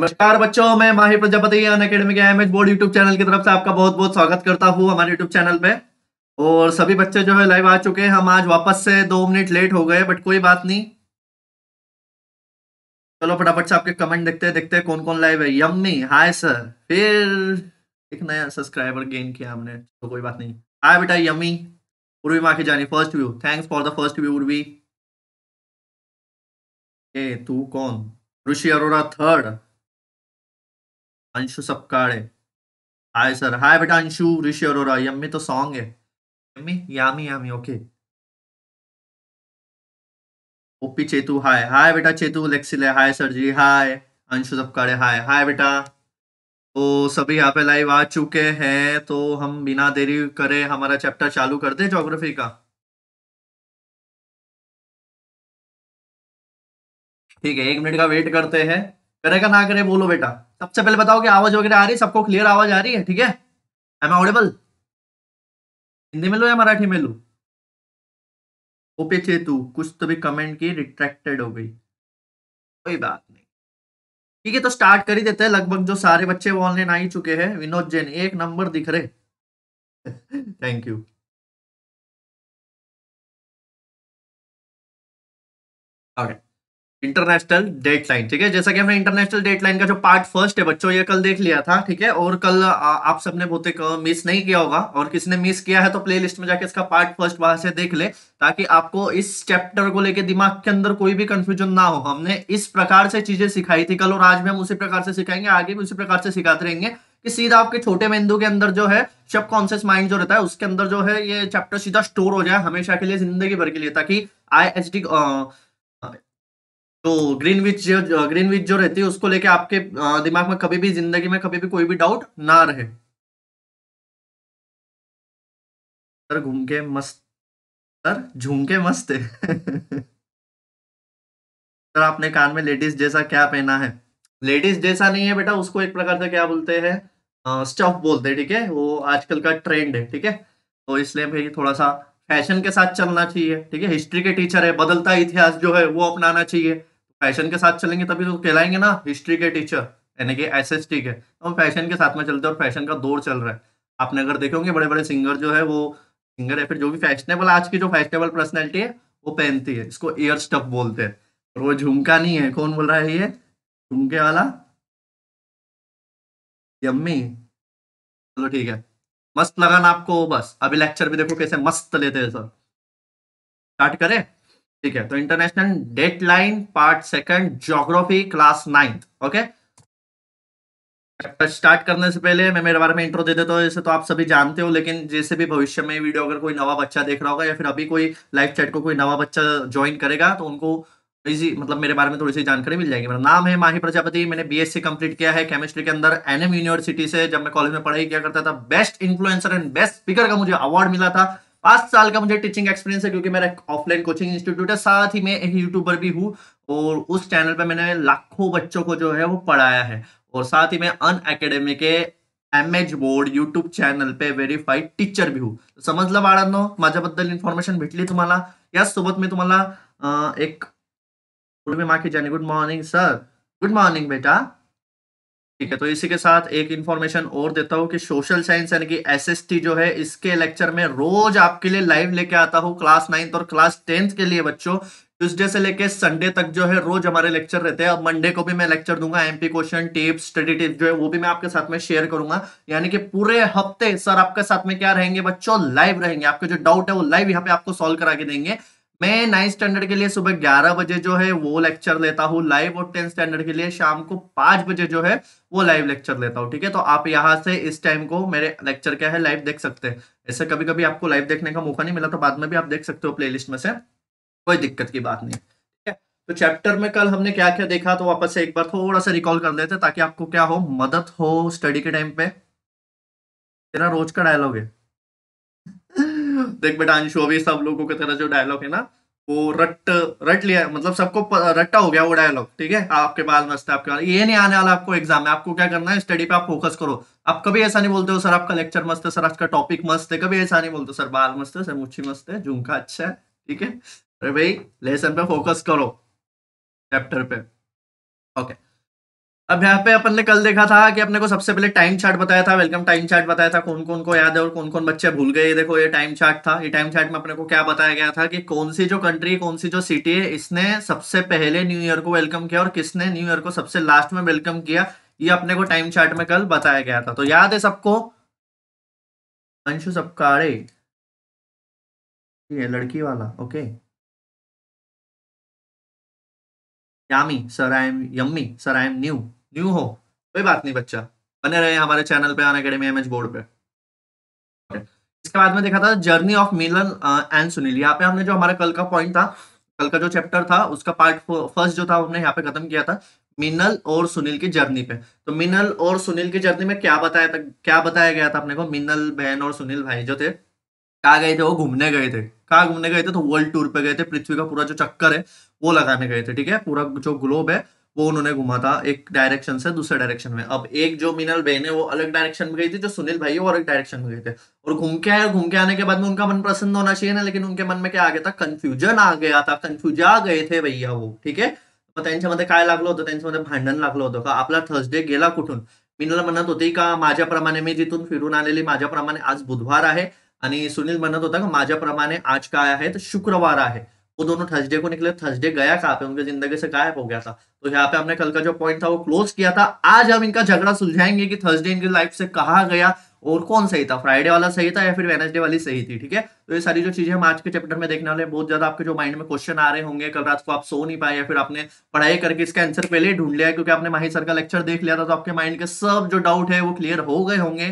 नमस्कार बच्चों मैं माहिर प्रजापति अन अकेडमी के एमएच बोर्ड यूट्यूब चैनल की तरफ से आपका बहुत बहुत स्वागत करता हूँ हमारे यूट्यूब चैनल पे और सभी बच्चे जो है लाइव आ चुके हैं हम आज वापस से दो मिनट लेट हो गए बट कोई बात नहीं चलो फटाफट से आपके कमेंट देखते हैं देखते हैं कौन कौन लाइव है यम्मी हाय सर फिर एक नया सब्सक्राइबर गेन किया हमने तो कोई बात नहीं हाय बेटा यम्मी उर्वी माँ की जानी first view thanks for the first view Urvi ए तू कौन Rishi Arora third Anshu Sapkade hi sir hi बेटा अंशु ऋषि अरोरा यम्मी तो सॉन्ग है यम्मी यामी यामी ओके ओपी चेतु हाय हाय बेटा चेतु लेक्सिले हाय सर जी हाय अंशु सपकाड़े हाय हाय बेटा तो सभी यहाँ पे लाइव आ चुके हैं तो हम बिना देरी करे हमारा चैप्टर चालू कर दे ज्योग्राफी का ठीक है एक मिनट का वेट करते हैं करेगा ना करे बोलो बेटा सबसे पहले बताओ कि आवाज वगैरह आ रही है सबको क्लियर आवाज आ रही है ठीक है एम ऑडेबल हिंदी में लो या मराठी में लो ओपे थे तू कुछ तो भी कमेंट की रिट्रैक्टेड हो गई कोई बात नहीं ठीक है तो स्टार्ट कर ही देते हैं लगभग जो सारे बच्चे वो ऑनलाइन आ ही चुके हैं विनोद जैन एक नंबर दिख रहे thank you okay okay. International line ठीक है जैसा कि हमने इंटरनेशनल लाइन का जो पार्ट फर्स्ट है बच्चों ये कल देख लिया था ठीक है और कल आ, आप सबने बहुत मिस नहीं किया होगा और किसी ने मिस किया है तो प्लेलिस्ट में जाके इसका पार्ट फर्स्ट वहां से देख ले ताकि आपको इस चैप्टर को लेके दिमाग के अंदर कोई भी कंफ्यूजन ना हो हमने इस प्रकार से चीजें सिखाई थी कल और आज भी हम उसी प्रकार से सिखाएंगे आगे भी उसी प्रकार से सिखाते रहेंगे कि सीधा आपके छोटे मेंदू के अंदर जो है सब कॉन्शियस माइंड जो रहता है उसके अंदर जो है ये चैप्टर सीधा स्टोर हो जाए हमेशा के लिए जिंदगी भर के लिए ताकि आई एच डी तो ग्रीन विच जो ग्रीन विच जो रहती है उसको लेके आपके दिमाग में कभी भी जिंदगी में कभी भी कोई भी डाउट ना रहे सर घूम के मस्त सर झूम के मस्त है सर आपने कान में लेडीज जैसा क्या पहना है लेडीज जैसा नहीं है बेटा उसको एक प्रकार से क्या बोलते हैं स्टफ बोलते हैं ठीक है वो आजकल का ट्रेंड है ठीक है तो इसलिए भाई थोड़ा सा फैशन के साथ चलना चाहिए ठीक है हिस्ट्री के टीचर है बदलता इतिहास जो है वो अपनाना चाहिए फैशन के साथ चलेंगे तभी तो कहलाएंगे ना हिस्ट्री के टीचर यानी कि एस एस टी के तो हम फैशन के साथ में चलते हैं और फैशन का दौर चल रहा है आपने अगर देखे होंगे बड़े बड़े सिंगर जो है वो सिंगर या फिर जो भी फैशनेबल आज की जो फैशनेबल पर्सनैलिटी है वो पहनती है इसको एयर स्टफ बोलते हैं और वो झुमका नहीं है कौन बोल रहा है ये झुमके वाला यम्मी चलो ठीक है मस्त लगा ना आपको बस अभी लेक्चर भी देखो कैसे मस्त लेते हैं सर स्टार्ट करें ठीक है तो international date line part second geography class ninth okay start करने से पहले मैं मेरे बारे में इंट्रो दे देता हूँ जैसे तो आप सभी जानते हो लेकिन जैसे भी भविष्य में वीडियो अगर कोई नवा बच्चा देख रहा होगा या फिर अभी कोई लाइव चैट को कोई नवा बच्चा ज्वाइन करेगा तो उनको इजी मतलब मेरे बारे में थोड़ी सी जानकारी मिल जाएगी मेरा नाम है माही प्रजापति मैंने बीएससी कंप्लीट किया है केमिस्ट्री के अंदर एनएम यूनिवर्सिटी से जब मैं कॉलेज में पढ़ाई किया करता था best influencer and best speaker का मुझे अवार्ड मिला था पांच साल का मुझे टीचिंग एक्सपीरियंस है क्योंकि मेरा ऑफलाइन कोचिंग इंस्टीट्यूट है साथ ही मैं एक यूट्यूबर भी हूँ और उस चैनल पर मैंने लाखों बच्चों को जो है वो पढ़ाया है और साथ ही मैं अन अकेडमी के M H board YouTube channel पे वेरीफाइड टीचर भी हूँ तो समझ समजलं मजा बदल इन्फॉर्मेशन भेटली तुम्हाला याचसोबत मैं तुम्हारा अं, एक good morning sir good morning बेटा ठीक है तो इसी के साथ एक इन्फॉर्मेशन और देता हूँ कि सोशल साइंस यानी कि एसएसटी जो है इसके लेक्चर में रोज आपके लिए लाइव लेके आता हूँ क्लास नाइन्थ और क्लास टेंथ के लिए बच्चों ट्यूजडे से लेके संडे तक जो है रोज हमारे लेक्चर रहते हैं अब मंडे को भी मैं लेक्चर दूंगा MP question tips study tips जो है वो भी मैं आपके साथ में शेयर करूंगा यानी कि पूरे हफ्ते सर आपके साथ में क्या रहेंगे बच्चों लाइव रहेंगे आपके जो डाउट है वो लाइव यहाँ पे आपको सोल्व करा के देंगे मैं नाइन्थ स्टैंडर्ड के लिए सुबह ग्यारह बजे जो है वो लेक्चर लेता हूँ लाइव और टेंथ स्टैंडर्ड के लिए शाम को पांच बजे जो है वो लाइव लेक्चर लेता हूँ ठीक है तो आप यहाँ से इस टाइम को मेरे लेक्चर क्या है लाइव देख सकते हैं ऐसे कभी कभी आपको लाइव देखने का मौका नहीं मिला तो बाद में भी आप देख सकते हो प्लेलिस्ट में से कोई दिक्कत की बात नहीं ठीक है तो चैप्टर में कल हमने क्या क्या देखा तो वापस से एक बार थोड़ा सा रिकॉल कर लेते ताकि आपको क्या हो मदद हो स्टडी के टाइम पे तेरा रोज का डायलॉग है देख बेटा अंशु अभी सब लोगों की तरह जो डायलॉग है ना वो रट रट लिया मतलब सबको रट्टा हो गया वो डायलॉग ठीक है आपके पास मस्त है आपके पास ये नहीं आने वाला आपको एग्जाम में आपको क्या करना है स्टडी पे आप फोकस करो आप कभी ऐसा नहीं बोलते हो सर आपका लेक्चर मस्त है सर आपका टॉपिक मस्त है कभी ऐसा नहीं बोलते सर बाल मस्त है सर मुच्छी मस्त है झुमका अच्छा है ठीक है अरे भाई लेसन पे फोकस करो चैप्टर पे ओके okay. अब यहाँ पे अपन ने कल देखा था कि अपने को सबसे पहले टाइम चार्ट बताया था वेलकम टाइम चार्ट बताया था कौन कौन को याद है और कौन कौन बच्चे भूल गए ये देखो ये टाइम चार्ट था ये टाइम चार्ट में अपने को क्या बताया गया था कि कौन सी जो कंट्री कौन सी जो सिटी है इसने सबसे पहले न्यू ईयर को वेलकम किया और किसने न्यू ईयर को सबसे लास्ट में वेलकम किया ये अपने को टाइम चार्ट में कल बताया गया था तो याद है सबको अंशु सबकाड़े ये लड़की वाला okay Yami sir I am yummy sir I am new new हो कोई बात नहीं बच्चा बने रहे हमारे चैनल पे अन एमएच बोर्ड पे इसके बाद में देखा था journey of Milan and Sunil यहाँ पे हमने जो हमारा कल का पॉइंट था कल का जो चैप्टर था उसका पार्ट फर्स्ट जो था हमने यहाँ पे खत्म किया था मिनल और सुनील की जर्नी पे तो मिनल और सुनील की जर्नी में क्या बताया था क्या बताया गया था अपने को मिनल बहन और सुनील भाई जो थे कहा गए थे वो घूमने गए थे कहा घूमने गए थे तो वर्ल्ड टूर पे गए थे पृथ्वी का पूरा जो चक्कर है वो लगाने गए थे ठीक है पूरा जो ग्लोब है वो उन्होंने घुमा था एक डायरेक्शन से दूसरे डायरेक्शन में अब एक जो मिनल बहन है वो अलग डायरेक्शन में गई थी जो सुनील भाई है वो अलग डायरेक्शन में गए थे और घूम के आए घूम के आने के बाद में उनका मन प्रसन्न होना चाहिए ना लेकिन उनके मन में क्या आ गया था कन्फ्यूजन आ गया था कन्फ्यूज आ गए थे भैया वो ठीक है तो मग लगल काय लागलं होतं त्यांच्यामध्ये भांडण लागलं होतं का आपला थर्सडे गेला कुठून मिनल म्हणत होती का माझ्याप्रमाणे मी तिथून फिरून आलेली माझ्याप्रमाणे आज बुधवार आहे आणि सुनील म्हणत होता का माझ्याप्रमाणे आज काय आहे तर शुक्रवार आहे वो दोनों थर्सडे को निकले थर्सडे गया कहा पे उनके जिंदगी से गायब हो गया था तो यहाँ पे हमने कल का जो पॉइंट था वो क्लोज किया था आज हम इनका झगड़ा सुलझाएंगे कि थर्सडे इनकी लाइफ से कहा गया और कौन सही था फ्राइडे वाला सही था या फिर वेनेसडे वाली सही थी ठीक है तो ये सारी जो चीजें हम आज के चैप्टर में देखने वाले हैं बहुत ज्यादा आपके जो माइंड में क्वेश्चन आ रहे होंगे कल रात को आप सो नहीं पाए या फिर आपने पढ़ाई करके इसका आंसर पहले ही ढूंढ लिया क्योंकि आपने माही सर का लेक्चर देख लिया था तो आपके माइंड के सब जो डाउट है वो क्लियर हो गए होंगे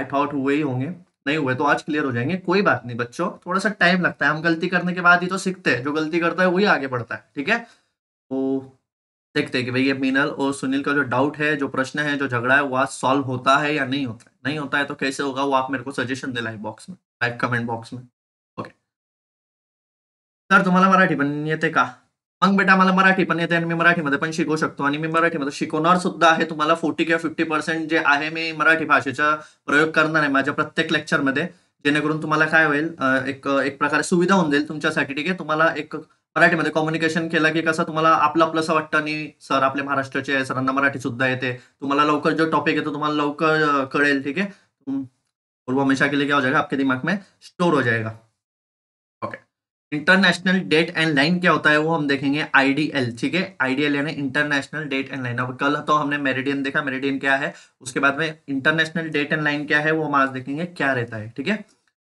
आई थॉट हुए ही होंगे नहीं हुए तो आज क्लियर हो जाएंगे कोई बात नहीं बच्चों थोड़ा सा टाइम लगता है हम गलती करने के बाद ही तो सीखते हैं जो गलती करता है वही आगे बढ़ता है ठीक है तो देखते हैं कि भाई ये मीनल और सुनील का जो डाउट है जो प्रश्न है जो झगड़ा है वो आज सॉल्व होता है या नहीं होता है नहीं होता है तो कैसे होगा वो आप मेरे को सजेशन दे लाइव बॉक्स में लाइव कमेंट बॉक्स में ओके सर तुम्हारा मराठी बनते का मग बेटा मला मराठी पण येते आणि मी मराठीमध्ये पण शिकू शकतो आणि मी मराठीमध्ये शिकवणार सुद्धा आहे तुम्हाला फोर्टी किंवा फिफ्टी पर्सेंट जे आहे मी मराठी भाषेचा प्रयोग करणार आहे माझ्या प्रत्येक लेक्चरमध्ये जेणेकरून तुम्हाला काय होईल एक एक प्रकारे सुविधा होऊन जाईल तुमच्यासाठी ठीक आहे तुम्हाला एक मराठीमध्ये कम्युनिकेशन केलं की कसं तुम्हाला आपलं आपलं असं वाटतं आणि सर आपले महाराष्ट्राचे आहे सरांना मराठी सुद्धा येते तुम्हाला लवकर जो टॉपिक येतो तुम्हाला लवकर कळेल ठीक आहे पूर्व हमेशा के लिए क्या हो जाएगा आपके दिमाग में स्टोर हो जाएगा इंटरनेशनल डेट एंड लाइन क्या होता है वो हम देखेंगे आईडीएल ठीक है आईडीएल यानी इंटरनेशनल डेट एंड लाइन अब कल तो हमने मेरिडियन देखा मेरिडियन क्या है उसके बाद में इंटरनेशनल डेट एंड लाइन क्या है वो हम आज देखेंगे क्या रहता है ठीक है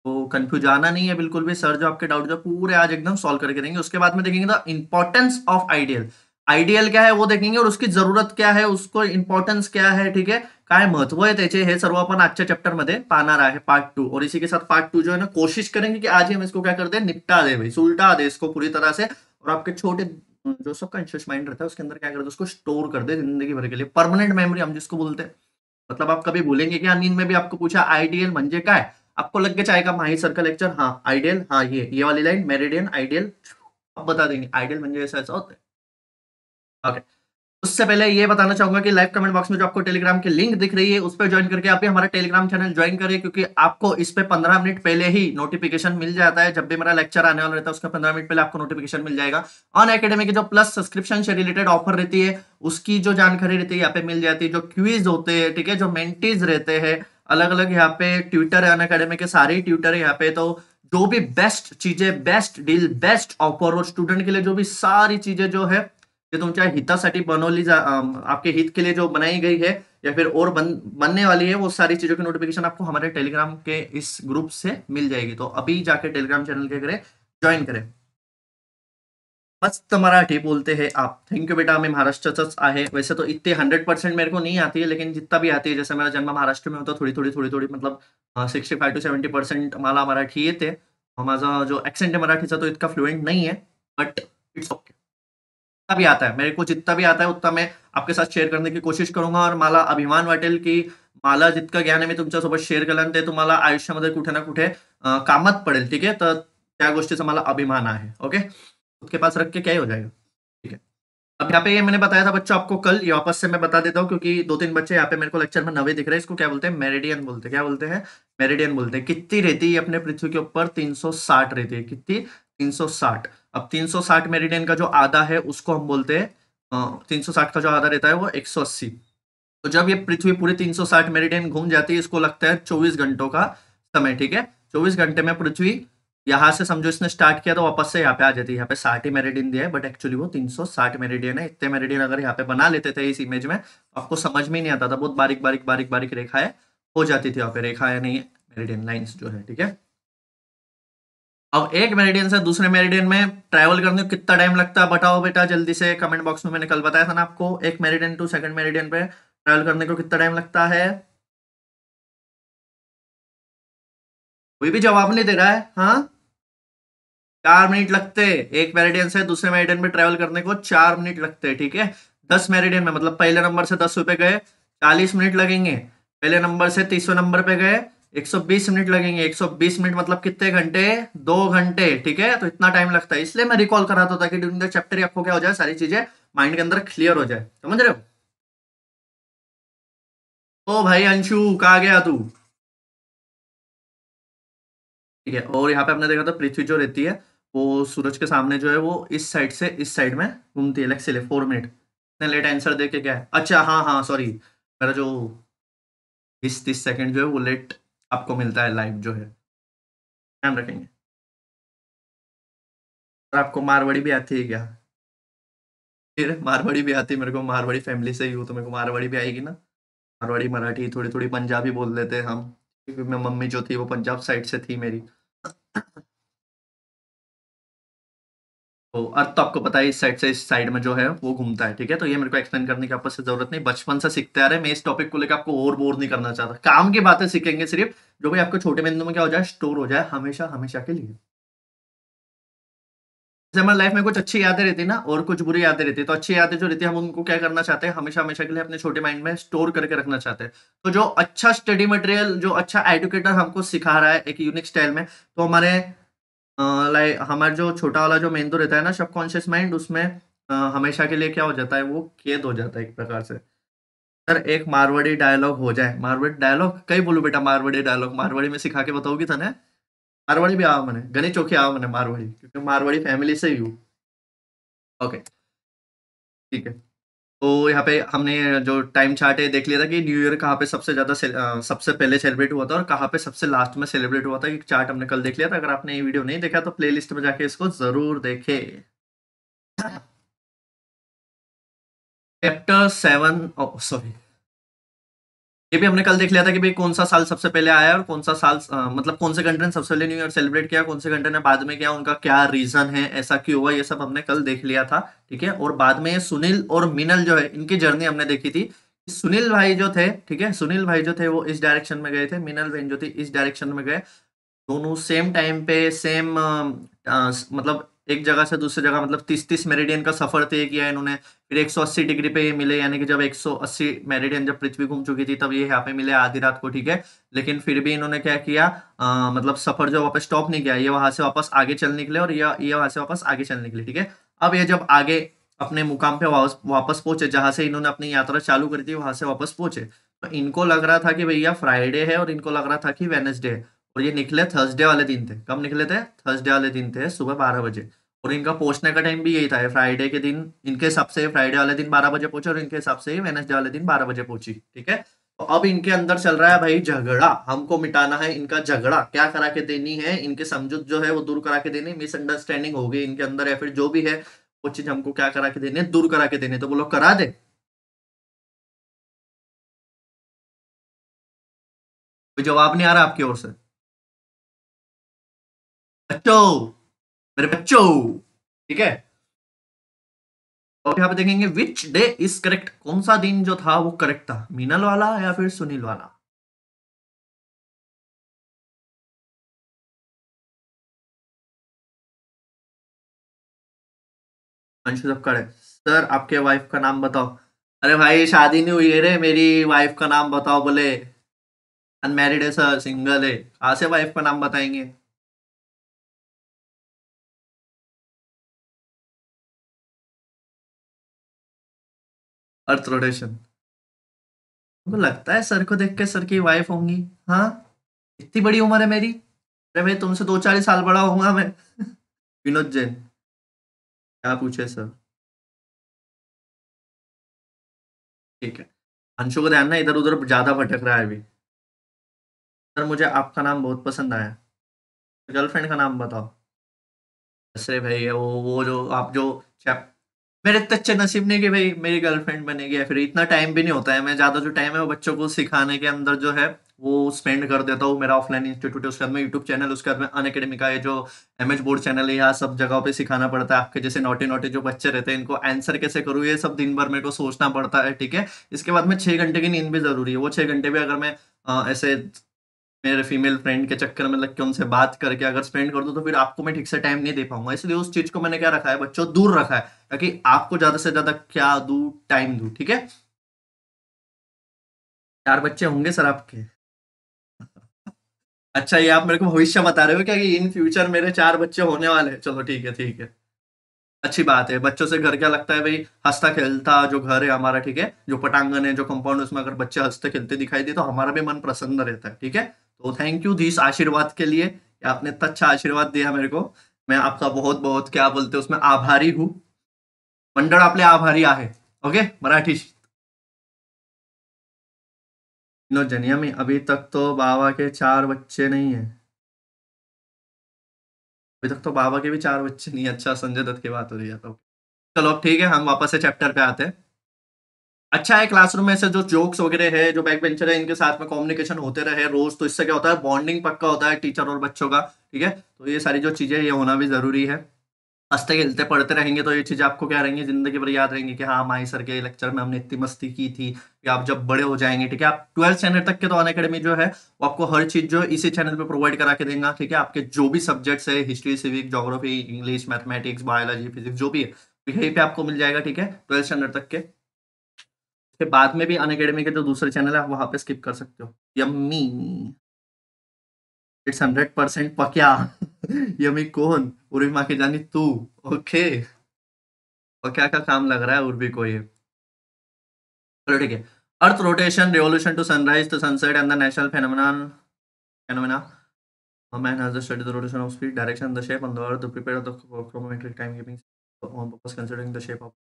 तो कंफ्यूज आना नहीं है बिल्कुल भी सर जो आपके डाउट जो पूरे आज एकदम सॉल्व करके देंगे उसके बाद में देखेंगे the importance of ideal ideal क्या है वो देखेंगे और उसकी जरूरत क्या है उसको इंपॉर्टेंस क्या है ठीक है काय महत्व है त्याचे हे सर्व अपन आज के चैप्टर मध्ये पाना है पार्ट टू और इसी के साथ पार्ट टू जो है ना कोशिश करेंगे कि आज हम इसको क्या कर दे निपटा दे भाई सुलटा दे इसको पूरी तरह से और आपके छोटे जो सब कॉन्शियस माइंड रहता है उसके अंदर क्या कर दे उसको स्टोर कर दे जिंदगी भर के लिए परमानेंट मेमोरी हम जिसको बोलते हैं मतलब आप कभी भूलेंगे क्या नींद में भी आपको पूछा आइडियल का है आपको लग गया चाहेगा माही सर का लेक्चर हाँ आइडियल हाँ ये ये वाली लाइन मेरिडियन आइडियल आप बता देंगे आइडियल मंजे ऐसा ऐसा होता है ओके उससे पहले ये बताना चाहूंगा कि लाइव कमेंट बॉक्स में जो आपको टेलीग्राम की लिंक दिख रही है उस पर ज्वाइन करके आप भी हमारा टेलीग्राम चैनल ज्वाइन करें क्योंकि आपको इस पर पंद्रह मिनट पहले ही नोटिफिकेशन मिल जाता है जब भी मेरा लेक्चर आने वाला रहता है उसका पंद्रह मिनट पहले आपको नोटिफिकेशन मिल जाएगा ऑन अकेडमी की जो प्लस सब्सक्रिप्शन से रिलेटेड ऑफर रहती है उसकी जो जानकारी रहती है यहाँ पे मिल जाती है जो क्यूज होते हैं ठीक है जो मेंटीज रहते हैं अलग अलग यहाँ पे ट्विटर है अन अकेडमी के सारे ट्विटर है यहाँ पे तो जो भी बेस्ट चीजें बेस्ट डील बेस्ट ऑफर और स्टूडेंट के लिए जो भी सारी चीजें जो है चाहे हिता हितासाठी बनवली जा अं, आपके हित के लिए जो बनाई गई है या फिर और बन बनने वाली है वो सारी चीजों की नोटिफिकेशन आपको हमारे टेलीग्राम के इस ग्रुप से मिल जाएगी तो अभी जाके टेलीग्राम चैनल के करें ज्वाइन करें मस्त मराठी बोलते हैं आप थैंक यू बेटा हमें महाराष्ट्र है वैसे तो इतने हंड्रेड परसेंट मेरे को नहीं आती है लेकिन जितना भी आती है जैसे मेरा जन्म महाराष्ट्र में होता थोड़ी थोड़ी थोड़ी थोड़ी मतलब sixty five to seventy percent माला मराठी थे हमारा जो एक्सेंट है मराठी तो इतना फ्लुएंट नहीं है बट इट्स ओके जितना भी आता है मेरे को जितना भी आता है उतना मैं आपके साथ शेयर करने की कोशिश करूंगा और माला अभिमान वाटेल की माला जितका ज्ञान आहे मी तुमच्यासोबत शेअर केलं आणि ते तुम्हाला तो आयुष्यामध्ये कुठे ना कुठे कामात पडेल ठीक आहे तर तो त्या गोष्टीचा मला अभिमान है ओके उसके पास रख के क्या हो जाएगा ठीक है अब यहाँ पे ये मैंने बताया था बच्चों आपको कल ये वापस से मैं बता देता हूँ क्योंकि दो तीन बच्चे यहाँ पे मेरे को लेक्चर में नवे दिख रहे हैं इसको क्या बोलते हैं मेरेडियन बोलते हैं क्या बोलते हैं मेरेडियन बोलते हैं कितनी रहती है अपने पृथ्वी के ऊपर 360 रहती है कितनी 360 अब 360 मेरिडियन का जो आधा है उसको हम बोलते हैं 360 का जो आधा रहता है वो 180 तो जब ये पृथ्वी पूरी 360 मेरिडियन घूम जाती है इसको लगता है 24 घंटों का समय ठीक है 24 घंटे में पृथ्वी यहाँ से समझो इसने स्टार्ट किया तो वापस से यहाँ पे आ जाती है यहाँ पे साठ ही मेरेडियन दिया है बट एक्चुअली वो 360 मेरिडियन है इतने मेरेडियन अगर यहाँ पे बना लेते थे इस इमेज में तो आपको समझ में नहीं आता था बहुत बारीक बारीक बारीक बारीक रेखाएं हो जाती थी यहाँ पे रेखाएं नहीं मेरिडियन लाइन्स जो है ठीक है अब एक मेरिडियन से दूसरे मेरिडियन में ट्रैवल करने को कितना टाइम लगता है बताओ बेटा जल्दी से कमेंट बॉक्स में मैंने कल बताया था ना आपको एक मेरिडियन टू सेकंड मेरिडियन पे ट्रैवल करने को कितना टाइम लगता है कोई भी जवाब नहीं दे रहा है हाँ चार मिनट लगते एक मेरिडियन से दूसरे मेरिडियन पे ट्रेवल करने को चार मिनट लगते ठीक है दस मेरिडियन में मतलब पहले नंबर से दस रुपए गए चालीस मिनट लगेंगे पहले नंबर से तीसवें नंबर पे गए 120 मिनट लगेंगे 120 मिनट मतलब कितने घंटे दो घंटे ठीक है तो इतना टाइम लगता है इसलिए मैं रिकॉल रहा था ताकि ड्यूरिंग द चैप्टर आपको क्या हो जाए सारी चीजें माइंड के अंदर क्लियर हो जाए समझ रहे हो ओ भाई अंशु कहा गया तू ठीक है और यहाँ पे आपने देखा था तो पृथ्वी जो रहती है वो सूरज के सामने जो है वो इस साइड से इस साइड में घूमती है लेक्स ले फोर मिनट इतने लेट आंसर दे के क्या है अच्छा हाँ हाँ सॉरी मेरा जो बीस तीस सेकंड जो है वो लेट आपको मिलता है लाइव जो है ध्यान रखेंगे और आपको मारवाड़ी भी आती है क्या फिर मारवाड़ी भी आती है मेरे को मारवाड़ी फैमिली से ही हो तो मेरे को मारवाड़ी भी आएगी ना मारवाड़ी मराठी थोड़ी थोड़ी पंजाबी बोल लेते हैं हम क्योंकि मेरी मम्मी जो थी वो पंजाब साइड से थी मेरी तो अर्थ तो आपको पता है इस साइड से इस साइड में जो है वो घूमता है ठीक है तो ये मेरे को एक्सप्लेन करने की आपसे जरूरत नहीं बचपन से सीखते आ रहे मैं इस टॉपिक को लेकर आपको और बोर नहीं करना चाहता काम की बातें सीखेंगे सिर्फ जो भी आपको छोटे बिंदु में क्या हो जाए स्टोर हो जाए हमेशा हमेशा के लिए जैसे हमारे लाइफ में कुछ अच्छी यादें रहती ना और कुछ बुरी यादें रहती तो अच्छी यादें जो रहती है हम उनको क्या करना चाहते हैं हमेशा हमेशा के लिए अपने छोटे माइंड में स्टोर करके रखना चाहते हैं तो जो अच्छा स्टडी मटेरियल जो अच्छा एडुकेटर हमको सिखा रहा है एक यूनिक स्टाइल में तो हमारे लाइक हमारा जो छोटा वाला जो तो रहता है ना सबकॉन्शियस माइंड उसमें आ, हमेशा के लिए क्या हो जाता है वो कैद हो जाता है एक प्रकार से सर एक मारवाड़ी डायलॉग हो जाए मारवाड़ी डायलॉग कई बोलू बेटा मारवाड़ी डायलॉग मारवाड़ी में सिखा के बताओगी ना मारवाड़ी भी आवा मैंने गणित चौकी आवा मने मारवाड़ी क्योंकि मारवाड़ी फैमिली से ही हूँ ओके ठीक है तो यहाँ पे हमने जो टाइम चार्ट है देख लिया था कि न्यू ईयर कहाँ पे सबसे ज़्यादा सबसे पहले सेलिब्रेट हुआ था और कहाँ पे सबसे लास्ट में सेलिब्रेट हुआ था एक चार्ट हमने कल देख लिया था अगर आपने ये वीडियो नहीं देखा तो प्लेलिस्ट में जाके इसको ज़रूर देखे चैप्टर सेवन सॉरी ये भी हमने कल देख लिया था कि भाई कौन सा साल सबसे पहले आया और कौन सा साल आ, मतलब कौन से कंट्री ने सबसे पहले न्यू ईयर सेलिब्रेट किया कौन से कंट्री ने बाद में किया उनका क्या रीजन है ऐसा क्यों हुआ ये सब हमने कल देख लिया था ठीक है और बाद में सुनील और मिनल जो है इनकी जर्नी हमने देखी थी सुनील भाई जो थे ठीक है सुनील भाई जो थे वो इस डायरेक्शन में गए थे मिनल बहन जो थी इस डायरेक्शन में गए दोनों सेम टाइम पे सेम आ, मतलब एक जगह से दूसरी जगह मतलब तीस तीस मेरिडियन का सफर तय किया इन्होंने फिर 180 डिग्री पे ये मिले यानी कि जब 180 मेरिडियन जब पृथ्वी घूम चुकी थी तब ये यहाँ पे मिले आधी रात को ठीक है लेकिन फिर भी इन्होंने क्या किया आ, मतलब सफर जो वापस स्टॉप नहीं किया ये वहां से वापस आगे चल निकले और ये ये वहां से वापस आगे चल निकले ठीक है अब ये जब आगे अपने मुकाम पे वापस पहुंचे जहां से इन्होंने अपनी यात्रा चालू करी थी वहां से वापस पहुंचे तो इनको लग रहा था कि भैया फ्राइडे है और इनको लग रहा था कि वेनेसडे है और ये निकले थर्सडे वाले दिन थे कब निकले थे थर्सडे वाले दिन थे सुबह बारह बजे और इनका पहुंचने का टाइम भी यही था फ्राइडे के दिन इनके हिसाब से फ्राइडे वाले दिन बारह बजे पहुंचे और इनके हिसाब से वेनेसडे वाले दिन बारह बजे पहुंची ठीक है तो अब इनके अंदर चल रहा है भाई झगड़ा हमको मिटाना है इनका झगड़ा क्या करा के देनी है इनके समझुत जो है वो दूर करा के देनी मिसअंडरस्टैंडिंग होगी इनके अंदर या फिर जो भी है वो चीज हमको क्या करा के देनी है दूर करा के देने तो बोलो करा दे जवाब नहीं आ रहा आपकी ओर से बच्चों मेरे बच्चों ठीक है और यहाँ पे देखेंगे विच डे इज करेक्ट कौन सा दिन जो था वो करेक्ट था मीनल वाला या फिर सुनील वाला सर आपके वाइफ का नाम बताओ अरे भाई शादी नहीं हुई है रे मेरी वाइफ का नाम बताओ बोले अनमेरिड है सर सिंगल है आसे से वाइफ का नाम बताएंगे अर्थ रोटेशन उनको लगता है सर को देख के सर की वाइफ होंगी हाँ इतनी बड़ी उम्र है मेरी अरे भाई तुमसे दो चालीस साल बड़ा होगा मैं विनोद जैन क्या पूछे सर ठीक है अंशु को ध्यान ना इधर उधर ज्यादा भटक रहा है अभी सर मुझे आपका नाम बहुत पसंद आया गर्लफ्रेंड का नाम बताओ दसरे भाई वो वो जो आप जो चैप मेरे तो अच्छे नसीब नहीं कि भाई मेरी गर्लफ्रेंड बनेगी या फिर इतना टाइम भी नहीं होता है मैं ज़्यादा जो टाइम है वो बच्चों को सिखाने के अंदर जो है वो स्पेंड कर देता हूँ मेरा ऑफलाइन इंस्टीट्यूट है उसके बाद में यूट्यूब चैनल उसके बाद में अन अकेडमी का ये जो एम एच बोर्ड चैनल है यहाँ सब जगह पे सिखाना पड़ता है आपके जैसे नोटे नोटे जो बच्चे रहते हैं इनको आंसर कैसे करूँ ये सब दिन भर मेरे को सोचना पड़ता है ठीक है इसके बाद में छः घंटे की नींद भी ज़रूरी है वो छः घंटे भी अगर मैं ऐसे मेरे फीमेल फ्रेंड के चक्कर में लग के उनसे बात करके अगर स्पेंड कर दो तो फिर आपको मैं ठीक से टाइम नहीं दे पाऊंगा इसलिए उस चीज को मैंने क्या रखा है बच्चों दूर रखा है ताकि आपको ज्यादा से ज्यादा क्या दू टाइम दू ठीक है चार बच्चे होंगे सर आपके अच्छा ये आप मेरे को भविष्य बता रहे हो क्या कि इन फ्यूचर मेरे चार बच्चे होने वाले हैं चलो ठीक है ठीक है अच्छी बात है बच्चों से घर क्या लगता है भाई हंसता खेलता जो घर है हमारा ठीक है जो पटांगन है जो कंपाउंड उसमें अगर बच्चे हंसते खेलते दिखाई दे तो हमारा भी मन प्रसन्न रहता है ठीक है तो थैंक यू दिस आशीर्वाद के लिए आपने इतना अच्छा आशीर्वाद दिया मेरे को मैं आपका बहुत बहुत क्या बोलते उसमें आभारी हूँ मंडल आपले आभारी आहे ओके मराठी जनिया में अभी तक तो बाबा के चार बच्चे नहीं है अभी तक तो बाबा के भी चार बच्चे नहीं अच्छा संजय दत्त की बात हो रही है तो चलो ठीक है हम वापस से चैप्टर पे आते हैं अच्छा है क्लासरूम में से जो जोक्स वगैरह है जो बैक बेंचर है इनके साथ में कम्युनिकेशन होते रहे रोज तो इससे क्या होता है बॉन्डिंग पक्का होता है टीचर और बच्चों का ठीक है तो ये सारी जो चीज़ें ये होना भी ज़रूरी है हंसते खेलते पढ़ते रहेंगे तो ये चीज़ें आपको क्या रहेंगी ज़िंदगी भर याद रहेंगी कि हाँ माई सर के लेक्चर में हमने इतनी मस्ती की थी कि आप जब बड़े हो जाएंगे ठीक है आप ट्वेल्थ स्टैंडर्ड तक के तो अन अकेडमी जो है वो आपको हर चीज़ जो इसी चैनल पे प्रोवाइड करा के देंगे ठीक है आपके जो भी सब्जेक्ट्स है history civic geography English mathematics biology physics जो भी है यही पे आपको मिल जाएगा ठीक है ट्वेल्थ स्टैंडर्ड तक के फिर बाद में भी अन अकेडमी के जो तो दूसरे चैनल है वहां पे स्किप कर सकते हो यम्मी इट्स हंड्रेड परसेंट पक्या यमी कौन उर्वी माँ की जानी तू ओके पक्या का काम लग रहा है उर्वी को ये चलो ठीक है earth rotation revolution to sunrise to sunset and the national phenomenal phenomena man has study the rotation of speed direction the shape on the earth prepare the chronometric time keeping on purpose considering the shape of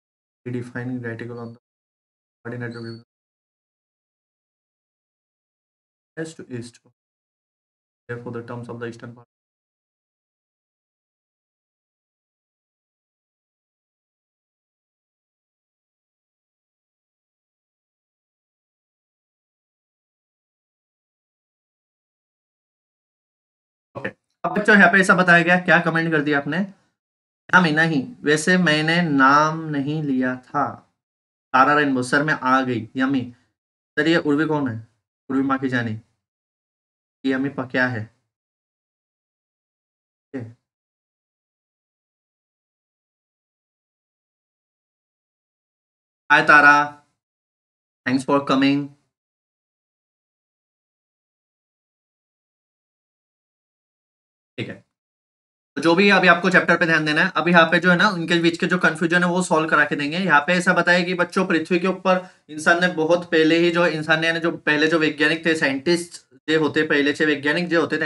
defining reticle on the बच्चों यहाँ पे ऐसा बताया गया क्या comment कर दिया आपने नाम ही नहीं वैसे मैंने नाम नहीं लिया था तारा रेनबो सर में आ गई यमी सर ये उर्वी कौन है उर्वी माँ की जानी ये यमी पर क्या है hi Tara thanks for coming ठीक है तो जो भी अभी आपको चैप्टर पे ध्यान देना है अभी यहाँ पे जो है ना उनके बीच के जो कंफ्यूजन है वो सॉल्व करा के देंगे यहाँ पे ऐसा बताया कि बच्चों पृथ्वी के ऊपर इंसान ने बहुत पहले ही जो इंसान ने जो पहले जो वैज्ञानिक थे साइंटिस्ट जो होते पहले से वैज्ञानिक जो होते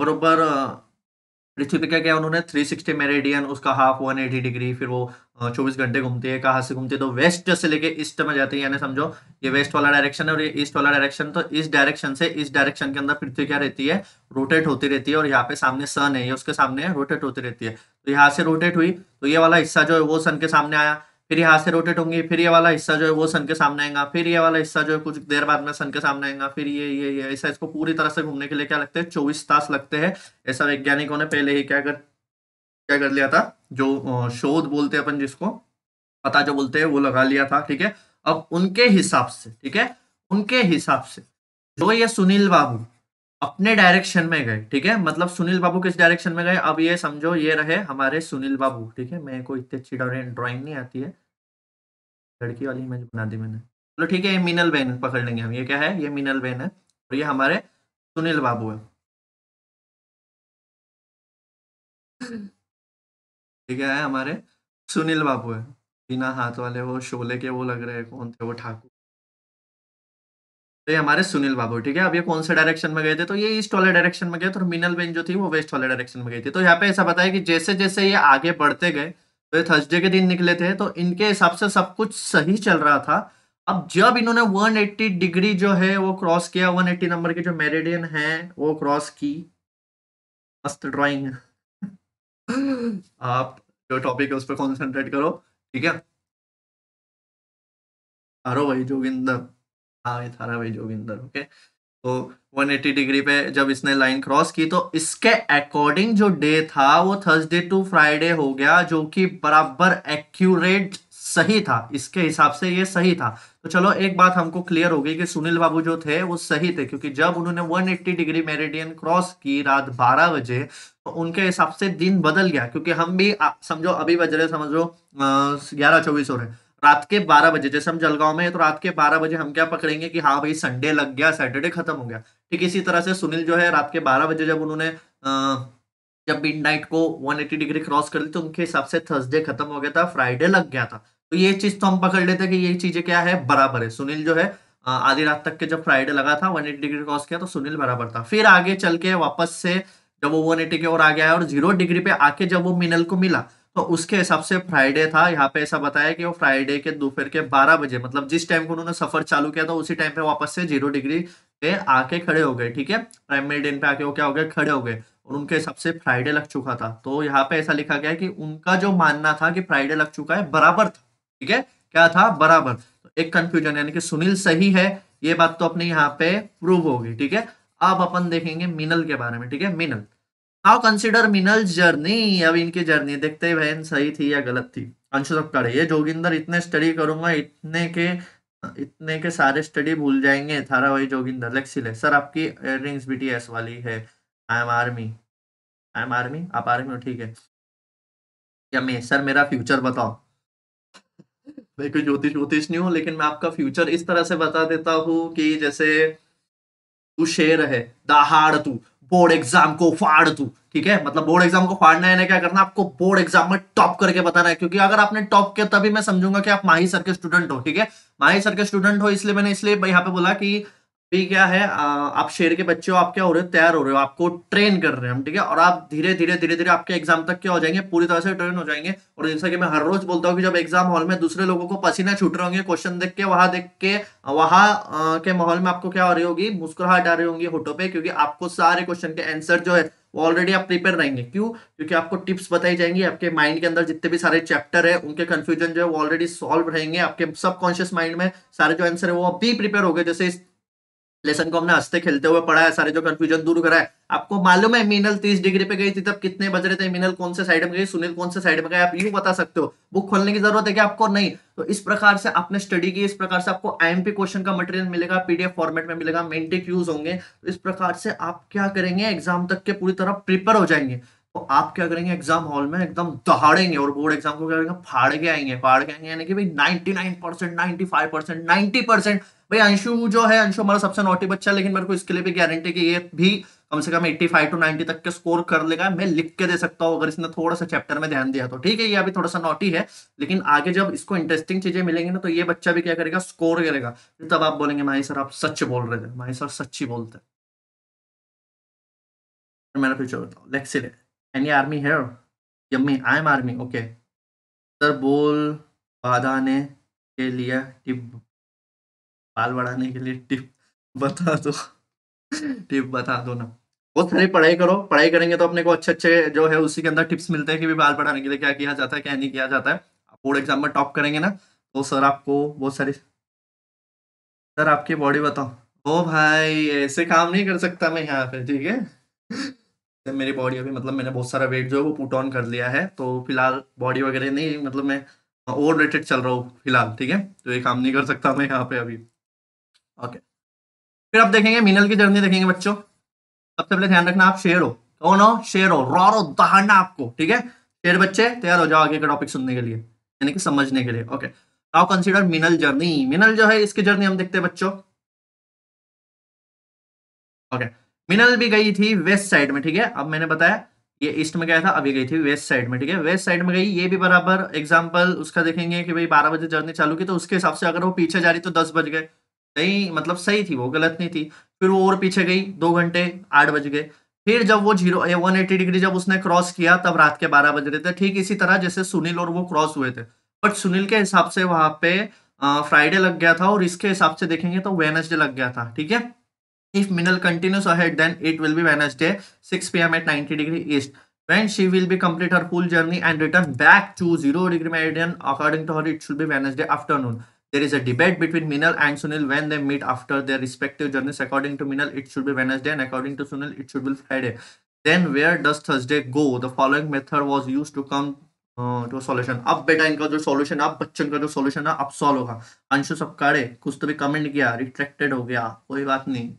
बरबर पृथ्वी पे क्या क्या उन्होंने थ्री सिक्सटी मेरेडियन उसका हाफ एटी डिग्री फिर वो चौबीस घंटे घूमती है कहाँ से घूमती है तो वेस्ट से लेके ईस्ट में जाती है यानी समझो ये वेस्ट वाला डायरेक्शन है और ये ईस्ट वाला डायरेक्शन तो इस डायरेक्शन से इस डायरेक्शन के अंदर पृथ्वी क्या रहती है रोटेट होती रहती है और यहाँ पे सामने सन है ये उसके सामने रोटेट होती रहती है तो यहाँ से रोटेट हुई तो ये वाला हिस्सा जो है वो सन के सामने आया फिर यहाँ से रोटेट होंगी फिर ये वाला हिस्सा जो है वो सन के सामने आएगा फिर ये वाला हिस्सा जो है कुछ देर बाद में सन के सामने आएगा फिर ये ये ये ऐसा इसको पूरी तरह से घूमने के लिए क्या लगते हैं चौबीस तास लगते हैं ऐसा वैज्ञानिकों ने पहले ही क्या कर क्या कर लिया था जो शोध बोलते हैं अपन जिसको पता जो बोलते हैं वो लगा लिया था ठीक है अब उनके हिसाब से ठीक है उनके हिसाब से जो ये सुनील बाबू अपने डायरेक्शन में गए ठीक है मतलब सुनील बाबू किस डायरेक्शन में गए अब ये समझो ये रहे हमारे सुनील बाबू ठीक है मेरे को इतनी अच्छी ड्रॉइंग नहीं आती है लड़की वाली इमेज बना दी मैंने चलो ठीक है ये मिनल बहन पकड़ लेंगे हम ये क्या है ये मिनल बहन है और ये हमारे सुनील बाबू है हम्म। ये है हमारे सुनील बाबू है बिना हाथ वाले वो शोले के वो लग रहे हैं कौन थे वो ठाकुर तो ये हमारे सुनील बाबू ठीक है अब ये कौन से डायरेक्शन में गए थे तो ये ईस्ट वाले डायरेक्शन में गए थे और मिनल बेन जो थी वो वेस्ट वाले डायरेक्शन में गई थी तो यहाँ पे ऐसा बताया कि जैसे जैसे ये आगे बढ़ते गए तो ये थर्सडे के दिन निकले थे तो इनके हिसाब से सब कुछ सही चल रहा था अब जब इन्होंने वन डिग्री जो है वो क्रॉस किया वन नंबर के जो मेरेडियन है वो क्रॉस की मस्त है आप जो टॉपिक है उस पर कॉन्सेंट्रेट करो ठीक है थारो भाई जोगिंदर हाँ ये थारा भाई जोगिंदर ओके तो 180 डिग्री पे जब इसने लाइन क्रॉस की तो इसके अकॉर्डिंग जो डे था वो थर्सडे टू फ्राइडे हो गया जो कि बराबर एक्यूरेट सही था इसके हिसाब से ये सही था तो चलो एक बात हमको क्लियर हो गई कि सुनील बाबू जो थे वो सही थे क्योंकि जब उन्होंने 180 डिग्री मेरिडियन क्रॉस की रात 12 बजे तो उनके हिसाब से दिन बदल गया क्योंकि हम भी समझो अभी बज रहे समझो ग्यारह चौबीस हो रहे रात के 12 बजे जैसे हम जलगांव में तो रात के 12 बजे हम क्या पकड़ेंगे कि हाँ भाई संडे लग गया सैटरडे खत्म हो गया ठीक इसी तरह से सुनील जो है रात के 12 बजे जब उन्होंने जब मिड को 180 डिग्री क्रॉस कर ली तो उनके हिसाब से थर्सडे खत्म हो गया था फ्राइडे लग गया था तो ये चीज तो हम पकड़ लेते हैं कि ये चीजें क्या है बराबर है सुनील जो है आधी रात तक के जब फ्राइडे लगा था 180 डिग्री क्रॉस किया तो सुनील बराबर था फिर आगे चल के वापस से जब वो वन एटी के ओर आ गया और जीरो डिग्री पे आके जब वो मिनल को मिला तो उसके हिसाब से फ्राइडे था यहाँ पे ऐसा बताया कि वो फ्राइडे के दोपहर के बारह बजे मतलब जिस टाइम को उन्होंने सफर चालू किया था उसी टाइम पे वापस से जीरो डिग्री पे आके खड़े हो गए ठीक है प्राइम मेरिडियन पे आके वो क्या हो गए खड़े हो गए और उनके हिसाब से फ्राइडे लग चुका था तो यहाँ पे ऐसा लिखा गया कि उनका जो मानना था कि फ्राइडे लग चुका है बराबर था ठीक है क्या था बराबर तो एक कंफ्यूजन यानी कि सुनील सही है ये बात तो अपने यहाँ पे प्रूव होगी ठीक है अब अपन देखेंगे मिनल के बारे में ठीक है मिनल हाउ कंसिडर मिनल जर्नी अब इनकी जर्नी देखते हैं बहन सही थी या गलत थी अंशु सप्ताड़ ये जोगिंदर इतने स्टडी करूंगा इतने के इतने के सारे स्टडी भूल जाएंगे थारा भाई जोगिंदर लेक्सिल सर आपकी रिंग्स बी वाली है I am army I am army आप आर्मी हो ठीक है या मैं सर मेरा फ्यूचर बताओ भाई कोई ज्योतिष ज्योतिष नहीं हूँ लेकिन मैं आपका फ्यूचर इस तरह से बता देता हूँ कि जैसे तू शेर है दहाड़ तू बोर्ड एग्जाम को फाड़ तू ठीक है मतलब बोर्ड एग्जाम को फाड़ना है क्या करना आपको बोर्ड एग्जाम में टॉप करके बताना है क्योंकि अगर आपने टॉप किया तभी मैं समझूंगा कि आप माही सर के स्टूडेंट हो ठीक है माही सर के स्टूडेंट हो इसलिए मैंने इसलिए यहाँ पे बोला कि भी क्या है आ, आप शेर के बच्चे हो आप क्या हो रहे हो तैयार हो रहे हो आपको ट्रेन कर रहे हैं हम ठीक है और आप धीरे धीरे धीरे धीरे आपके एग्जाम तक क्या हो जाएंगे पूरी तरह से ट्रेन हो जाएंगे और जैसा कि मैं हर रोज बोलता हूँ कि जब एग्जाम हॉल में दूसरे लोगों को पसीना छूट रहे होंगे क्वेश्चन देख के वहां देख के वहां के माहौल में आपको क्या हो रही होगी मुस्कुराहट आ रही होंगी होटो पे क्योंकि आपको सारे क्वेश्चन के आंसर जो है वो ऑलरेडी आप प्रिपेयर रहेंगे क्यों क्योंकि आपको टिप्स बताई जाएंगी आपके माइंड के अंदर जितने भी सारे चैप्टर है उनके कंफ्यूजन जो है वो ऑलरेडी सॉल्व रहेंगे आपके सबकॉन्शियस माइंड में सारे जो आंसर है वो अभी भी प्रिपेयर हो गए जैसे लेसन को हमने हंसते खेलते हुए पढ़ा है सारे जो कंफ्यूजन दूर करा है आपको मालूम है मीनल तीस डिग्री पे गई थी तब कितने बज रहे थे मीनल कौन से साइड में गई सुनील कौन से साइड में गए आप यू बता सकते हो बुक खोलने की जरूरत है कि आपको नहीं तो इस प्रकार से आपने स्टडी की इस प्रकार से आपको आईएमपी क्वेश्चन का मटेरियल मिलेगा पीडीएफ फॉर्मेट में मिलेगा मेंटेक यूज होंगे तो इस प्रकार से आप क्या करेंगे एग्जाम तक के पूरी तरह प्रिपेयर हो जाएंगे तो आप क्या करेंगे एग्जाम हॉल में एकदम दहाड़ेंगे और बोर्ड एग्जाम को क्या करेंगे फाड़ के आएंगे फाड़ के आएंगे यानी कि भाई 99 percent ninety five percent ninety percent भाई अंशु जो है अंशु हमारा सबसे नोटी बच्चा है लेकिन मेरे को इसके लिए भी गारंटी कि ये भी कम से कम 85 टू 90 तक के स्कोर कर लेगा मैं लिख के दे सकता हूँ अगर इसने थोड़ा सा चैप्टर में ध्यान दिया तो ठीक है ये अभी थोड़ा सा नोटी है लेकिन आगे जब इसको इंटरेस्टिंग चीजें मिलेंगी ना तो ये बच्चा भी क्या करेगा स्कोर करेगा तब आप बोलेंगे माई सर आप सच बोल रहे थे माई सर सच्ची ही बोलते मैंने फिर एनी आर्मी है yummy I am army okay sir बोल बाधा के लिए कि बाल बढ़ाने के लिए टिप बता दो टिप बता दो ना बहुत सारी पढ़ाई करो पढ़ाई करेंगे तो अपने को अच्छे अच्छे जो है उसी के अंदर टिप्स मिलते हैं कि भी बाल बढ़ाने के लिए क्या किया जाता है क्या नहीं किया जाता है आप बोर्ड एग्जाम में टॉप करेंगे ना तो सर आपको बहुत सारी सर आपकी बॉडी बताओ ओ भाई ऐसे काम नहीं कर सकता मैं यहाँ पे ठीक है तो मेरी बॉडी अभी मतलब मैंने बहुत सारा वेट जो है वो पुट ऑन कर लिया है तो फिलहाल बॉडी वगैरह नहीं मतलब मैं ओवर रेटेड चल रहा हूँ फिलहाल ठीक है तो ये काम नहीं कर सकता मैं यहाँ पे अभी ओके फिर आप देखेंगे मिनल की जर्नी देखेंगे बच्चों सबसे पहले ध्यान रखना आप शेर हो कौन हो शेर हो रो दहाड़ना आपको ठीक है शेर बच्चे तैयार हो जाओ आगे का टॉपिक सुनने के लिए यानी कि समझने के लिए okay now consider Minal journey Minal जो है इसकी जर्नी हम देखते हैं बच्चों ओके मिनल भी गई थी वेस्ट साइड में ठीक है अब मैंने बताया ये ईस्ट में गया था अभी गई थी वेस्ट साइड में ठीक है वेस्ट साइड में गई ये भी बराबर एग्जाम्पल उसका देखेंगे कि भाई बारह बजे जर्नी चालू की तो उसके हिसाब से अगर वो पीछे जा रही तो दस बज गए सही मतलब सही थी वो गलत नहीं थी फिर वो और पीछे गई दो घंटे आठ बज गए फिर जब वो जीरो वन एटी डिग्री जब उसने क्रॉस किया तब रात के बारह बज रहे थे ठीक इसी तरह जैसे सुनील और वो क्रॉस हुए थे बट सुनील के हिसाब से वहां पे फ्राइडे लग गया था और इसके हिसाब से देखेंगे तो वेनसडे लग गया था ठीक है if Minal continues ahead then it will be Wednesday six P M at ninety degree east when she will be complete her full journey and return back to zero degree meridian according to her it should be Wednesday afternoon There is a debate between Minal and Sunil when they meet after their respective journeys. According to Minal, it should be Wednesday, and according to Sunil, it should be Friday. Then where does Thursday go? The following method was used to come to solution अब बेटा इनका जो solution अब बच्चन का जो solution है अब solve होगा अंशु सबकाड़े कुछ तो भी कमेंट किया रिट्रैक्टेड हो गया कोई बात नहीं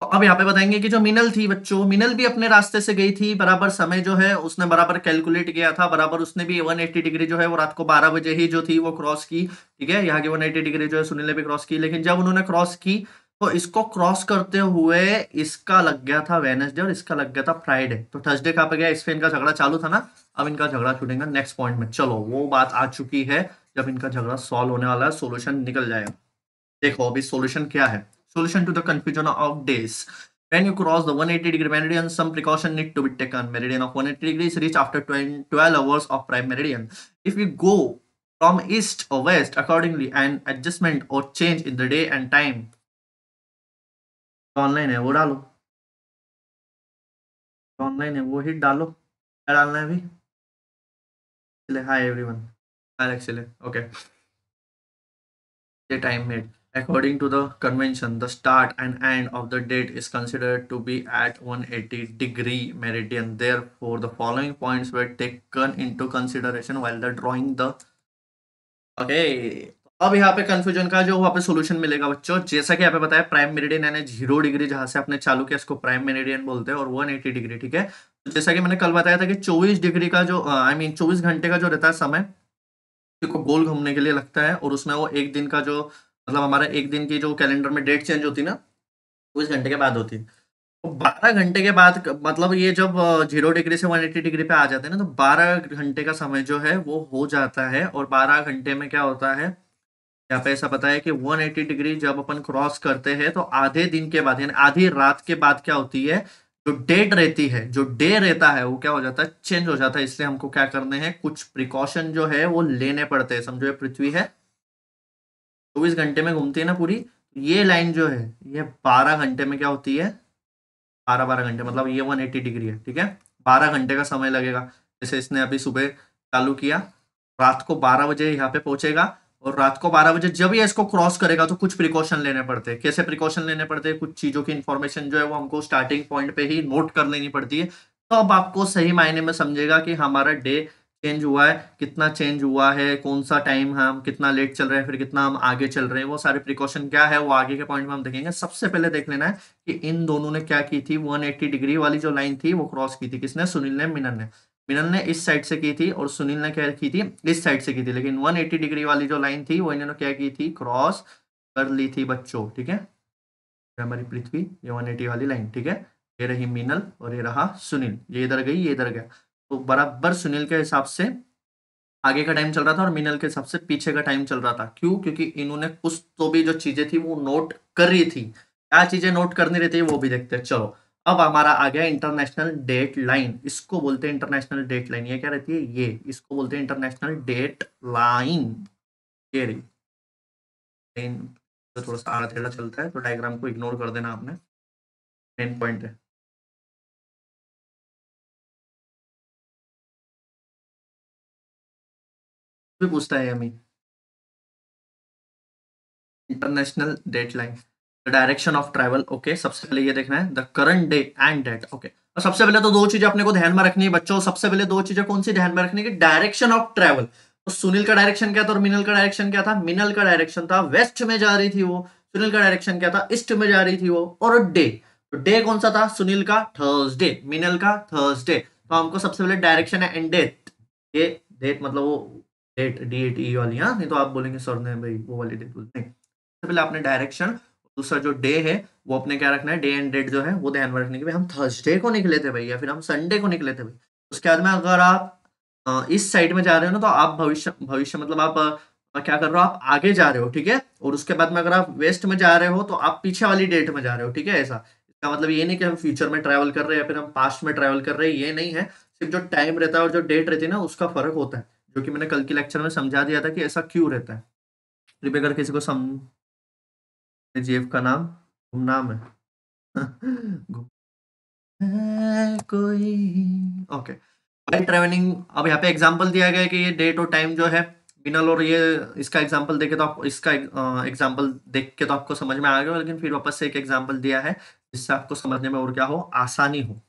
तो अब यहाँ पे बताएंगे कि जो मिनल थी बच्चों मिनल भी अपने रास्ते से गई थी बराबर समय जो है उसने बराबर कैलकुलेट किया था बराबर उसने भी 180 डिग्री जो है वो रात को 12 बजे ही जो थी वो क्रॉस की ठीक है यहाँ की 180 डिग्री जो है सुनील ने भी क्रॉस की लेकिन जब उन्होंने क्रॉस की तो इसको क्रॉस करते हुए इसका लग गया था वेनसडे और इसका लग गया था फ्राइडे तो थर्सडे कहा पे गया पर इनका झगड़ा चालू था ना अब इनका झगड़ा छूटेगा नेक्स्ट पॉइंट में चलो वो बात आ चुकी है जब इनका झगड़ा सॉल्व होने वाला है सोल्यूशन निकल जाएगा देखो अभी सोल्यूशन क्या है solution to the confusion of days. when you cross the 180 degree meridian some precaution need to be taken meridian of 180 degrees reach after 12 hours of prime meridian if we go from east or west accordingly and adjustment or change in the day and time online है वो डालो online है वो hit डालो क्या hai bhi? अभी hi everyone hi Excel okay ये time According to the convention, the start and end of the date is considered to be at 180 degree meridian. Therefore, the following points were taken into consideration while the drawing the okay. अब यहाँ पे confusion का जो वहाँ पे solution मिलेगा बच्चों जैसा कि यहाँ पे बताया प्राइम मेरिडियन यानी जीरो डिग्री जहां से आपने चालू किया इसको प्राइम मेरिडियन बोलते हैं और 180 डिग्री ठीक है जैसा कि मैंने कल बताया था कि 24 डिग्री का जो आई मीन 24 घंटे का जो रहता है समय गोल घूमने के लिए लगता है और उसमें वो एक दिन का जो मतलब हमारा एक दिन की जो कैलेंडर में डेट चेंज होती ना चौबीस घंटे के बाद होती तो बारह घंटे के बाद मतलब ये जब जीरो डिग्री से वन एट्टी डिग्री पे आ जाते हैं ना तो बारह घंटे का समय जो है वो हो जाता है और बारह घंटे में क्या होता है यहाँ पे ऐसा पता है कि वन एट्टी डिग्री जब अपन क्रॉस करते हैं तो आधे दिन के बाद यानी आधी रात के बाद क्या होती है जो डेट रहती है जो डे रहता है वो क्या हो जाता है चेंज हो जाता है इसलिए हमको क्या करने हैं कुछ प्रिकॉशन जो है वो लेने पड़ते हैं समझो ये पृथ्वी है चौबीस घंटे में घूमती है ना पूरी तो ये लाइन जो है ये बारह घंटे में क्या होती है बारह बारह घंटे मतलब ये वन एट्टी डिग्री है ठीक है बारह घंटे का समय लगेगा जैसे इसने अभी सुबह चालू किया रात को बारह बजे यहाँ पे पहुंचेगा और रात को बारह बजे जब ये इसको क्रॉस करेगा तो कुछ प्रिकॉशन लेने पड़ते हैं कैसे प्रिकॉशन लेने पड़ते हैं कुछ चीज़ों की इन्फॉर्मेशन जो है वो हमको स्टार्टिंग पॉइंट पे ही नोट कर लेनी पड़ती है तो अब आपको सही मायने में समझेगा कि हमारा डे चेंज हुआ है कितना चेंज हुआ है कौन सा टाइम हम कितना लेट चल रहे हैं फिर कितना हम आगे चल रहे हैं वो सारे प्रिकॉशन क्या है वो आगे के पॉइंट में हम देखेंगे सबसे पहले देख लेना है कि इन दोनों ने क्या की थी 180 डिग्री वाली जो लाइन थी वो क्रॉस की थी किसने सुनील ने मिनन ने मिनन ने इस साइड से की थी और सुनील ने क्या की थी इस साइड से की थी लेकिन एट्टी डिग्री वाली जो लाइन थी वो इन्होंने क्या की थी क्रॉस कर ली थी बच्चों ठीक है हमारी पृथ्वी ये 180 वाली लाइन ठीक है ये रही मिनल और ये रहा सुनील ये इधर गई ये इधर गया तो बराबर सुनील के हिसाब से आगे का टाइम चल रहा था और मिनल के हिसाब से पीछे का टाइम चल रहा था क्यों क्योंकि इन्होंने कुछ तो भी जो चीजें थी वो नोट कर रही थी क्या चीजें नोट करनी रहती है वो भी देखते हैं चलो अब हमारा आ गया इंटरनेशनल डेट लाइन इसको बोलते हैं इंटरनेशनल डेट लाइन ये क्या रहती है ये इसको बोलते हैं इंटरनेशनल डेट लाइन ये रही तो थोड़ा सा आड़ा चलता है तो डायग्राम को इग्नोर कर देना आपने मेन पॉइंट है भी पूछता है Amit international dateline direction of travel okay सबसे पहले ये देखना है the current day and date okay और सबसे पहले तो दो चीजें अपने को ध्यान में रखनी है बच्चों सबसे पहले दो चीजें कौन सी ध्यान में रखनी है डायरेक्शन ऑफ ट्रैवल तो सुनील का डायरेक्शन क्या था और मिनल का डायरेक्शन क्या था मिनल का डायरेक्शन था वेस्ट में जा रही थी वो सुनील का डायरेक्शन क्या था ईस्ट में जा रही थी वो और डे तो डे कौन सा था सुनील का थर्सडे मिनल का थर्सडे तो हमको सबसे पहले डायरेक्शन है एंड डेट ये डेट मतलब वो डेट डी ए टी वाली हाँ नहीं तो आप बोलेंगे सर ने भाई वो वाली डेट बोलते हैं सबसे पहले आपने डायरेक्शन दूसरा जो डे है वो अपने क्या रखना है डे एंड डेट जो है वो ध्यान में रखने की हम थर्सडे को निकले थे भाई या फिर हम संडे को निकले थे भाई उसके बाद में अगर आप इस साइड में जा रहे हो ना तो आप भविष्य भविष्य मतलब आप क्या कर रहे हो आप आगे जा रहे हो ठीक है और उसके बाद में अगर आप वेस्ट में जा रहे हो तो आप पीछे वाली डेट में जा रहे हो ठीक है ऐसा इसका मतलब ये नहीं कि हम फ्यूचर में ट्रैवल कर रहे हैं या फिर हम पास्ट में ट्रैवल कर रहे हैं ये नहीं है सिर्फ जो टाइम रहता है और जो डेट रहती है ना उसका फर्क होता है जो कि मैंने कल के लेक्चर में समझा दिया था कि ऐसा क्यों रहता है कृपया कर किसी को सम का नाम नाम है कोई ओके बाई ट्रेवलिंग अब यहाँ पे एग्जांपल दिया गया है कि ये डेट और टाइम जो है बिनल और ये इसका एग्जांपल देखे तो आप इसका एग्जांपल देख के तो आपको समझ में आ गया लेकिन फिर वापस से एक एग्जांपल दिया है जिससे आपको समझने में और क्या हो आसानी हो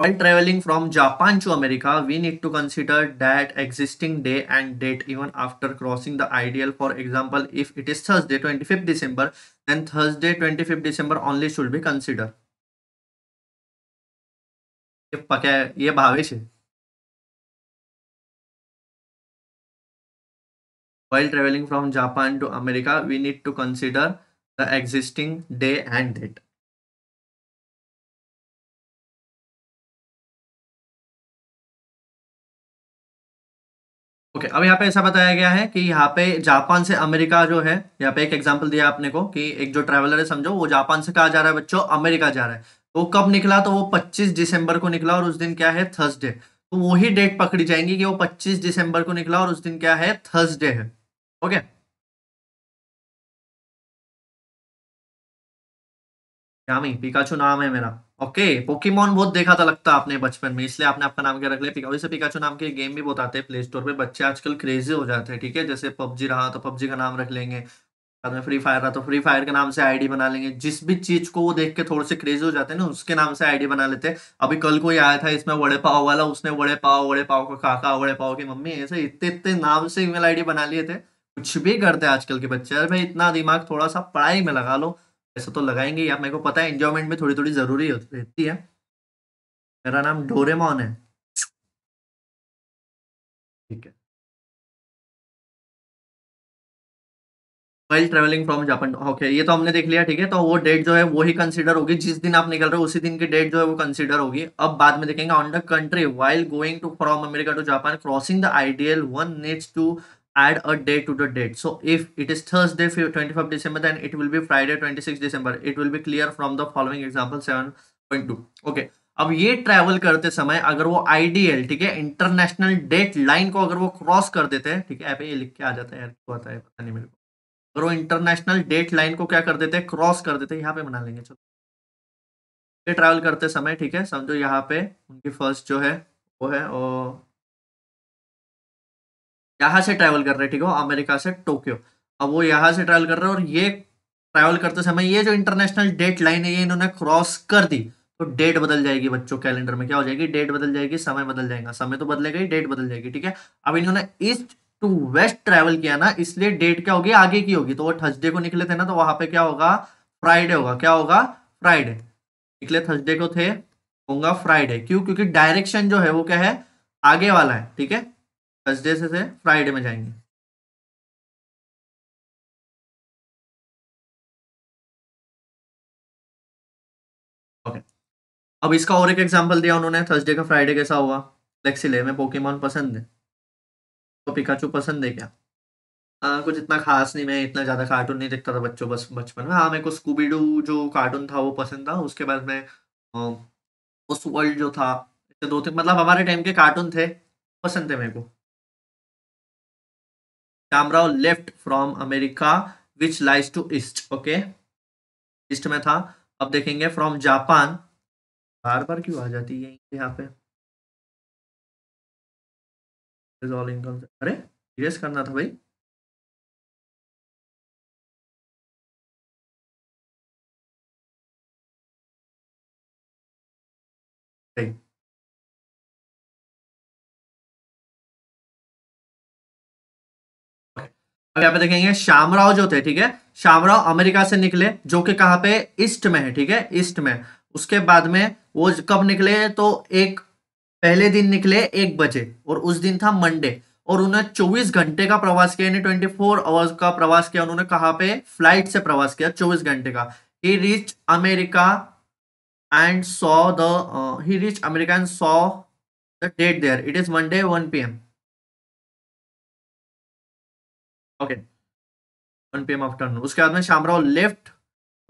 While traveling from Japan to America, we need to consider that existing day and date even after crossing the ideal. For example, if it is Thursday 25th December, then Thursday 25th December only should be considered. ये while traveling from Japan to America, we need to consider the existing day and date. Okay okay, अब यहाँ पे ऐसा बताया गया है कि यहाँ पे जापान से अमेरिका जो है यहाँ पे एक एग्जांपल दिया आपने को कि एक जो ट्रैवलर है समझो वो जापान से कहा जा रहा है बच्चों अमेरिका जा रहा है तो कब निकला तो वो 25 दिसंबर को निकला और उस दिन क्या है थर्सडे तो वही डेट पकड़ी जाएंगी कि वो 25 दिसंबर को निकला और उस दिन क्या है थर्सडे है ओके okay? पिकाचू नाम है मेरा ओके पोकेमोन बहुत देखा था लगता आपने बचपन में इसलिए आपने आपका नाम क्या रख लिया वैसे पिकाचू नाम के गेम भी बहुत आते हैं प्ले स्टोर पे बच्चे आजकल क्रेजी हो जाते हैं ठीक है जैसे पबजी रहा तो पबजी का नाम रख लेंगे बाद में फ्री फायर रहा तो फ्री फायर के नाम से आईडी बना लेंगे जिस भी चीज को वो देख के थोड़े से क्रेजी हो जाते हैं ना उसके नाम से आईडी बना लेते हैं अभी कल कोई आया था इसमें वड़े पाव वाला उसने वड़े पाव वड़े पाव का काका वड़े पाव की मम्मी ऐसे इतने इतने नाम से ईमेल आई बना लिए थे कुछ भी करते हैं आजकल के बच्चे अरे भाई इतना दिमाग थोड़ा सा पढ़ाई में लगा लो पैसा तो लगाएंगे या मेरे को पता है एंजॉयमेंट में थोड़ी थोड़ी जरूरी रहती है मेरा नाम डोरेमोन है ठीक है well travelling from Japan okay ये तो हमने देख लिया ठीक है तो वो डेट जो है वो ही कंसिडर होगी जिस दिन आप निकल रहे हो उसी दिन की डेट जो है वो कंसिडर होगी अब बाद में देखेंगे on the country while going to from America to Japan crossing the ideal one needs to add a day to the date so if it is thursday 25th december then it will be friday 26th december it will be clear from the following example 7.2 okay अब ये travel करते समय अगर वो IDL ठीक है international date line को अगर वो क्रॉस कर देते हैं ठीक है ऐप ये लिख के आ जाता है यार क्यों आता है पता नहीं मेरे को अगर वो इंटरनेशनल डेट लाइन को क्या कर देते हैं क्रॉस कर देते हैं यहाँ पे बना लेंगे चलो ये ट्रैवल करते समय ठीक है समझो यहाँ पे उनकी फर्स्ट जो है वो है और यहां से ट्रैवल कर रहे हैं ठीक है अमेरिका से टोक्यो अब वो यहां से ट्रैवल कर रहे हैं और ये ट्रैवल करते समय ये जो इंटरनेशनल डेट लाइन है ये इन्होंने क्रॉस कर दी तो डेट बदल जाएगी बच्चों कैलेंडर में क्या हो जाएगी डेट बदल जाएगी समय बदल जाएगा समय तो बदलेगा ही डेट बदल जाएगी ठीक है अब इन्होंने ईस्ट टू वेस्ट ट्रैवल किया ना इसलिए डेट क्या होगी आगे की होगी तो वो थर्सडे को निकले थे ना तो वहां पे क्या होगा फ्राइडे होगा क्या होगा फ्राइडे निकले थर्सडे को थे होगा फ्राइडे क्यों क्योंकि डायरेक्शन जो है वो क्या है आगे वाला है ठीक है थर्सडे से, से फ्राइडे में जाएंगे ओके okay. अब इसका और एक एग्जांपल दिया उन्होंने थर्सडे का फ्राइडे कैसा हुआ ले में पोकेमॉन पसंद है तो पिकाचू पसंद है क्या आ, कुछ इतना खास नहीं मैं इतना ज़्यादा कार्टून नहीं देखता था बच्चों बस बचपन में हाँ मेरे को स्कूबीडू जो कार्टून था वो पसंद था उसके बाद में उस वर्ल्ड जो था दो तीन मतलब हमारे टाइम के कार्टून थे पसंद थे मेरे को camera left from America which lies to east okay east में था अब देखेंगे फ्रॉम जापान बार बार क्यों आ जाती है यहाँ पे अरे इरेज करना था भाई Okay. अब यहाँ पे देखेंगे शामराव जो थे ठीक है शामराव अमेरिका से निकले जो कि कहाँ पे ईस्ट में है ठीक है ईस्ट में उसके बाद में वो कब निकले तो एक पहले दिन निकले एक बजे और उस दिन था मंडे और उन्हें 24 घंटे का प्रवास किया यानी 24 फोर आवर्स का प्रवास किया उन्होंने कहा पे फ्लाइट से प्रवास किया 24 घंटे का he reach America and saw the he reach America and saw the date there it is Monday 1 PM okay one P M afternoon उसके बाद में Shamrao left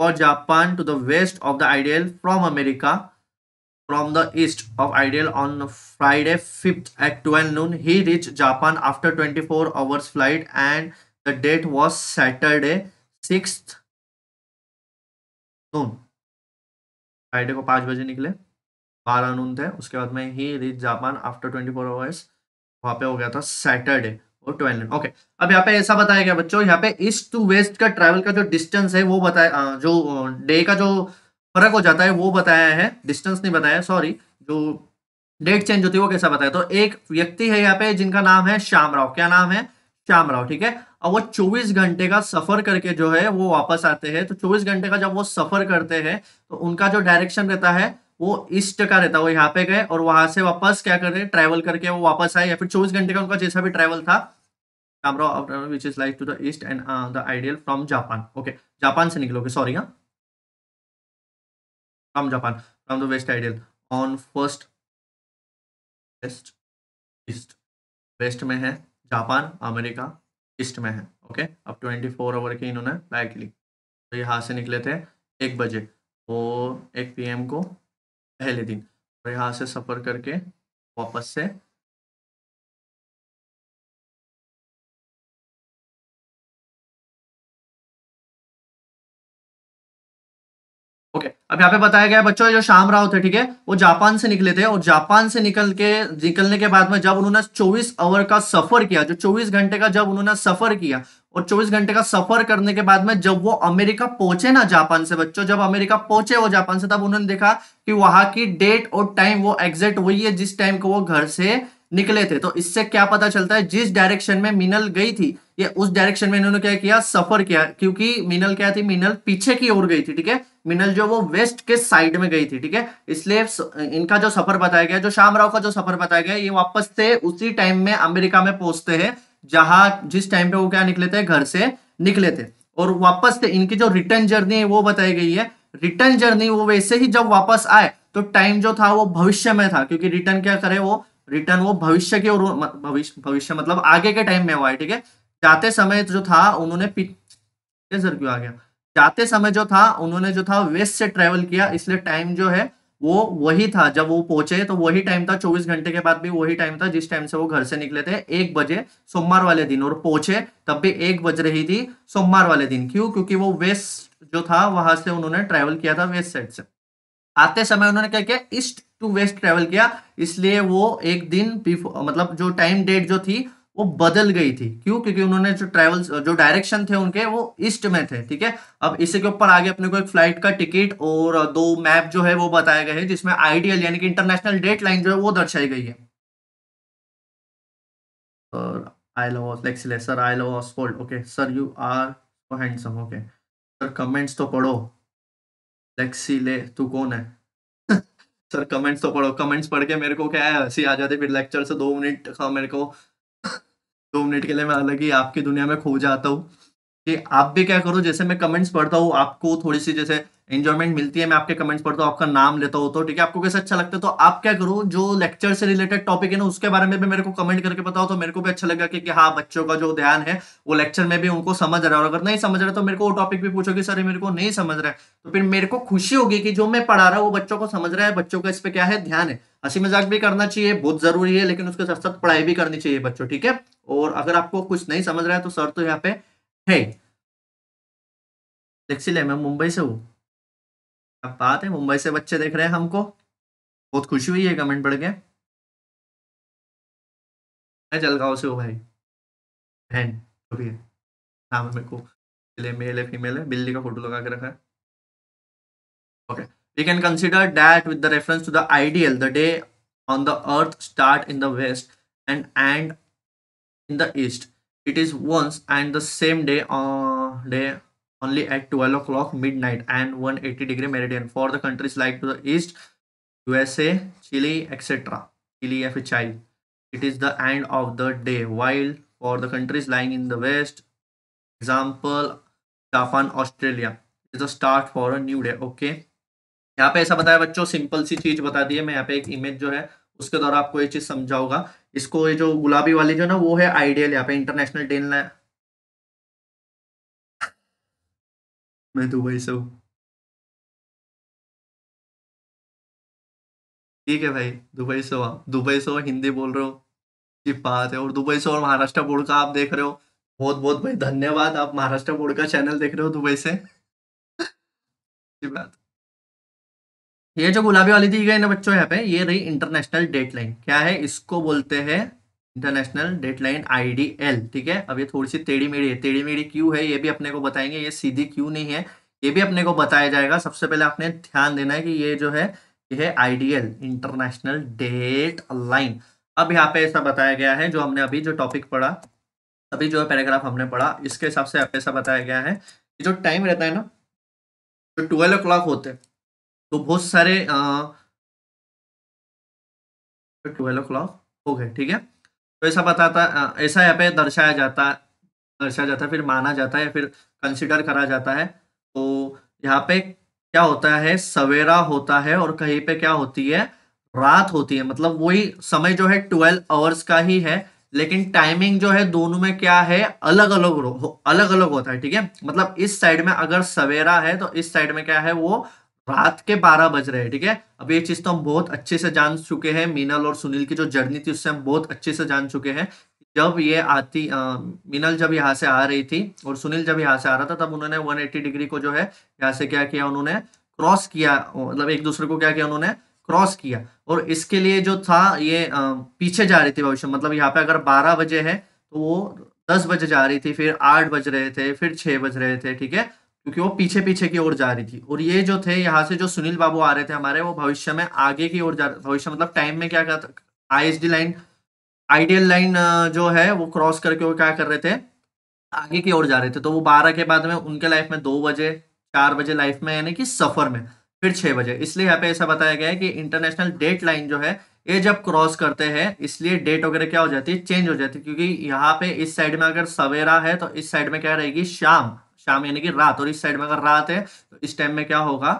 for Japan to the west of the ideal from America from the east of ideal on Friday fifth at twelve noon he He Japan after twenty four hours flight and the date was Saturday six noon Friday को पाँच बजे निकले बारह नून थे उसके बाद में he reach Japan after twenty four hours वहाँ पे हो गया था सैटरडे और टू ओके अब यहाँ पे ऐसा बताया गया बच्चों यहाँ पे ईस्ट टू वेस्ट का ट्रैवल का जो डिस्टेंस है वो बताया जो डे का जो फर्क हो जाता है वो बताया है डिस्टेंस नहीं बताया सॉरी जो डेट चेंज होती है वो कैसा बताया तो एक व्यक्ति है यहाँ पे जिनका नाम है श्याम राव क्या नाम है श्याम राव ठीक है अब वो 24 घंटे का सफर करके जो है वो वापस आते हैं तो 24 घंटे का जब वो सफर करते हैं तो उनका जो डायरेक्शन रहता है वो ईस्ट का रहता वो यहाँ पे गए और वहां से वापस क्या कर रहे ट्रैवल करके वो वापस आए या फिर चौबीस घंटे का उनका जैसा भी ट्रैवल था which is like to the east and the ideal from Japan okay Japan से निकलोगे सॉरी हाँ from Japan from the west ideal on first west east west में है जापान अमेरिका ईस्ट में है ओके अब ट्वेंटी फोर आवर की इन्होंने फ्लाइट ली तो यहाँ से निकले थे एक बजे वो एक पीएम को पहले दिन और यहाँ से सफ़र करके वापस से अब यहाँ पे बताया गया बच्चों जो शाम राव थे ठीक है वो जापान से निकले थे और जापान से निकल के निकलने के बाद में जब उन्होंने 24 आवर का सफर किया जो 24 घंटे का जब उन्होंने सफर किया और 24 घंटे का सफर करने के बाद में जब वो अमेरिका पहुंचे ना जापान से बच्चों जब अमेरिका पहुंचे वो जापान से तब उन्होंने देखा कि वहां की डेट और टाइम वो एग्जैक्ट वही है जिस टाइम को वो घर से निकले थे तो इससे क्या पता चलता है जिस डायरेक्शन में मिनल गई थी ये उस डायरेक्शन में इन्होंने क्या किया सफर किया क्योंकि मिनल क्या थी मिनल पीछे की ओर गई थी ठीक है मिनल जो वो वेस्ट के साइड में गई थी ठीक है इसलिए इनका जो सफर बताया गया जो शाम राव का जो सफर बताया गया ये वापस से उसी टाइम में अमेरिका में पहुंचते हैं जहां जिस टाइम पे वो क्या निकले थे घर से निकले थे और वापस से इनकी जो रिटर्न जर्नी है वो बताई गई है रिटर्न जर्नी वो वैसे ही जब वापस आए तो टाइम जो था वो भविष्य में था क्योंकि रिटर्न क्या करे वो रिटर्न वो भविष्य की और भविष्य भविष्य मतलब आगे के टाइम में हुआ है ठीक है जाते समय जो था उन्होंने सर क्यों आ गया जाते समय जो था उन्होंने जो था वेस्ट से ट्रेवल किया इसलिए टाइम जो है वो वही था जब वो पहुंचे तो वही टाइम था 24 घंटे के बाद भी वही टाइम था जिस टाइम से वो घर से निकले थे एक बजे सोमवार वाले दिन और पहुंचे तब भी एक बज रही थी सोमवार वाले दिन क्यों क्योंकि वो वेस्ट जो था वहां से उन्होंने ट्रेवल किया था वेस्ट साइड से आते समय उन्होंने क्या किया ईस्ट टू वेस्ट ट्रेवल किया इसलिए वो एक दिन मतलब जो टाइम डेट जो थी वो बदल गई थी क्यों क्योंकि उन्होंने जो ट्रेवल्स जो डायरेक्शन थे उनके वो ईस्ट में थे ठीक है अब इसी के ऊपर आगे अपने को एक फ्लाइट का टिकट और दो मैप जो है वो बताए गए हैं जिसमें आइडियल यानी कि इंटरनेशनल डेट लाइन जो है वो दर्शाई गई है सर आई लव ऑसलेक्सिले सर आई लव ऑसफोल्ड okay sir you are so handsome okay sir comments तो पढ़ो लेक्सिले तू कौन है सर कमेंट्स तो पढ़ो कमेंट्स पढ़ के मेरे को क्या है हंसी आ जाती फिर लेक्चर से दो मिनट हाँ, मेरे को दो मिनट के लिए मैं अलग ही आपकी दुनिया में खो जाता हूँ कि आप भी क्या करो जैसे मैं कमेंट्स पढ़ता हूँ आपको थोड़ी सी जैसे एंजॉयमेंट मिलती है मैं आपके कमेंट्स पढ़ता हूँ आपका नाम लेता हूँ तो ठीक है आपको कैसे अच्छा लगता है तो आप क्या करो जो लेक्चर से रिलेटेड टॉपिक है ना उसके बारे में भी मेरे को कमेंट करके बताओ तो मेरे को भी अच्छा लगेगा कि, कि हाँ बच्चों का जो ध्यान है वो लेक्चर में भी उनको समझ रहा है और अगर नहीं समझ रहा तो मेरे को वो टॉपिक भी पूछो कि सर मेरे को नहीं समझ रहा है तो फिर मेरे को खुशी होगी कि जो मैं पढ़ा रहा हूँ वो बच्चों को समझ रहा है बच्चों का इस पर क्या है ध्यान है हंसी मजाक भी करना चाहिए बहुत जरूरी है लेकिन उसके साथ साथ पढ़ाई भी करनी चाहिए बच्चों ठीक है और अगर आपको कुछ नहीं समझ रहा है तो सर तो यहाँ पे है देखिए मैं मुंबई से हूँ अब बात है मुंबई से बच्चे देख रहे हैं हमको बहुत खुशी हुई है कमेंट पढ़ के मैं जलगांव से हूँ भाई बहन जो भी है नाम है मेरे को मेल है फीमेल है बिल्ली का फोटो लगा के रखा है okay we can consider that with the reference to the ideal the day on the earth start in the west end end in the east it is once and the same day uh, day only at 12 o'clock midnight and 180 degree meridian for the countries like the east usa chile etc chile if a it is the end of the day while for the countries lying in the west example japan australia it is the start for a new day okay यहाँ पे ऐसा बताया बच्चों simple सी चीज बता दी है मैं यहाँ पे एक इमेज जो है उसके द्वारा आपको ये चीज समझाऊंगा इसको ये जो गुलाबी वाली जो ना वो है आइडियल यहाँ पे इंटरनेशनल टेन मैं दुबई तो से ठीक है भाई दुबई से हो आप दुबई से हो हिंदी बोल रहे हो ये बात है और दुबई से और महाराष्ट्र बोर्ड का आप देख रहे हो बहुत बहुत भाई धन्यवाद आप महाराष्ट्र बोर्ड का चैनल देख रहे हो दुबई से बात ये जो गुलाबी वाली दी गई ना बच्चों यहाँ पे ये रही इंटरनेशनल डेट लाइन क्या है इसको बोलते हैं international date line I D L ठीक है अब ये थोड़ी सी टेढ़ी मेढ़ी है टेढ़ी मेढ़ी क्यों है ये भी अपने को बताएंगे ये सीधी क्यों नहीं है ये भी अपने को बताया जाएगा सबसे पहले आपने ध्यान देना है कि ये जो है ये है आईडीएल इंटरनेशनल डेट लाइन अब यहाँ पे ऐसा बताया गया है जो हमने अभी जो टॉपिक पढ़ा अभी जो पैराग्राफ हमने पढ़ा इसके हिसाब से ऐसा बताया गया है कि जो टाइम रहता है ना जो ट्वेल्व ओ क्लॉक होते हैं तो बहुत सारे ट्वेल्व ओ क्लॉक हो गए ठीक है तो ऐसा बताता ऐसा यहाँ पे दर्शाया जाता दर्शाया जाता है फिर माना जाता है फिर कंसिडर करा जाता है तो यहाँ पे क्या होता है सवेरा होता है और कहीं पे क्या होती है रात होती है मतलब वही समय जो है ट्वेल्व आवर्स का ही है लेकिन टाइमिंग जो है दोनों में क्या है अलग अलग अलग अलग होता है ठीक है मतलब इस साइड में अगर सवेरा है तो इस साइड में क्या है वो रात के बारह बज रहे हैं ठीक है अब ये चीज तो हम बहुत अच्छे से जान चुके हैं मीनल और सुनील की जो जर्नी थी उससे हम बहुत अच्छे से जान चुके हैं जब ये आती आ, मिनल जब यहाँ से आ रही थी और सुनील जब यहाँ से आ रहा था तब उन्होंने 180 डिग्री को जो है यहाँ से क्या किया उन्होंने क्रॉस किया मतलब एक दूसरे को क्या किया उन्होंने क्रॉस किया और इसके लिए जो था ये आ, पीछे जा रही थी भविष्य मतलब यहाँ पे अगर बारह बजे है तो वो दस बजे जा रही थी फिर आठ बज रहे थे फिर छः बज रहे थे ठीक है क्योंकि वो पीछे पीछे की ओर जा रही थी और ये जो थे यहाँ से जो सुनील बाबू आ रहे थे हमारे वो भविष्य में आगे की ओर जा भविष्य मतलब टाइम में क्या कर आई लाइन आइडियल लाइन जो है वो क्रॉस करके वो क्या कर रहे थे आगे की ओर जा रहे थे तो वो बारह के बाद में उनके लाइफ में दो बजे चार बजे लाइफ में यानी कि सफर में फिर छह बजे इसलिए यहाँ पे ऐसा बताया गया है कि इंटरनेशनल डेट लाइन जो है ये जब क्रॉस करते हैं इसलिए डेट वगैरह क्या हो जाती है चेंज हो जाती है क्योंकि यहाँ पे इस साइड में अगर सवेरा है तो इस साइड में क्या रहेगी शाम शाम यानी कि रात और इस साइड में अगर रात है तो इस टाइम में क्या होगा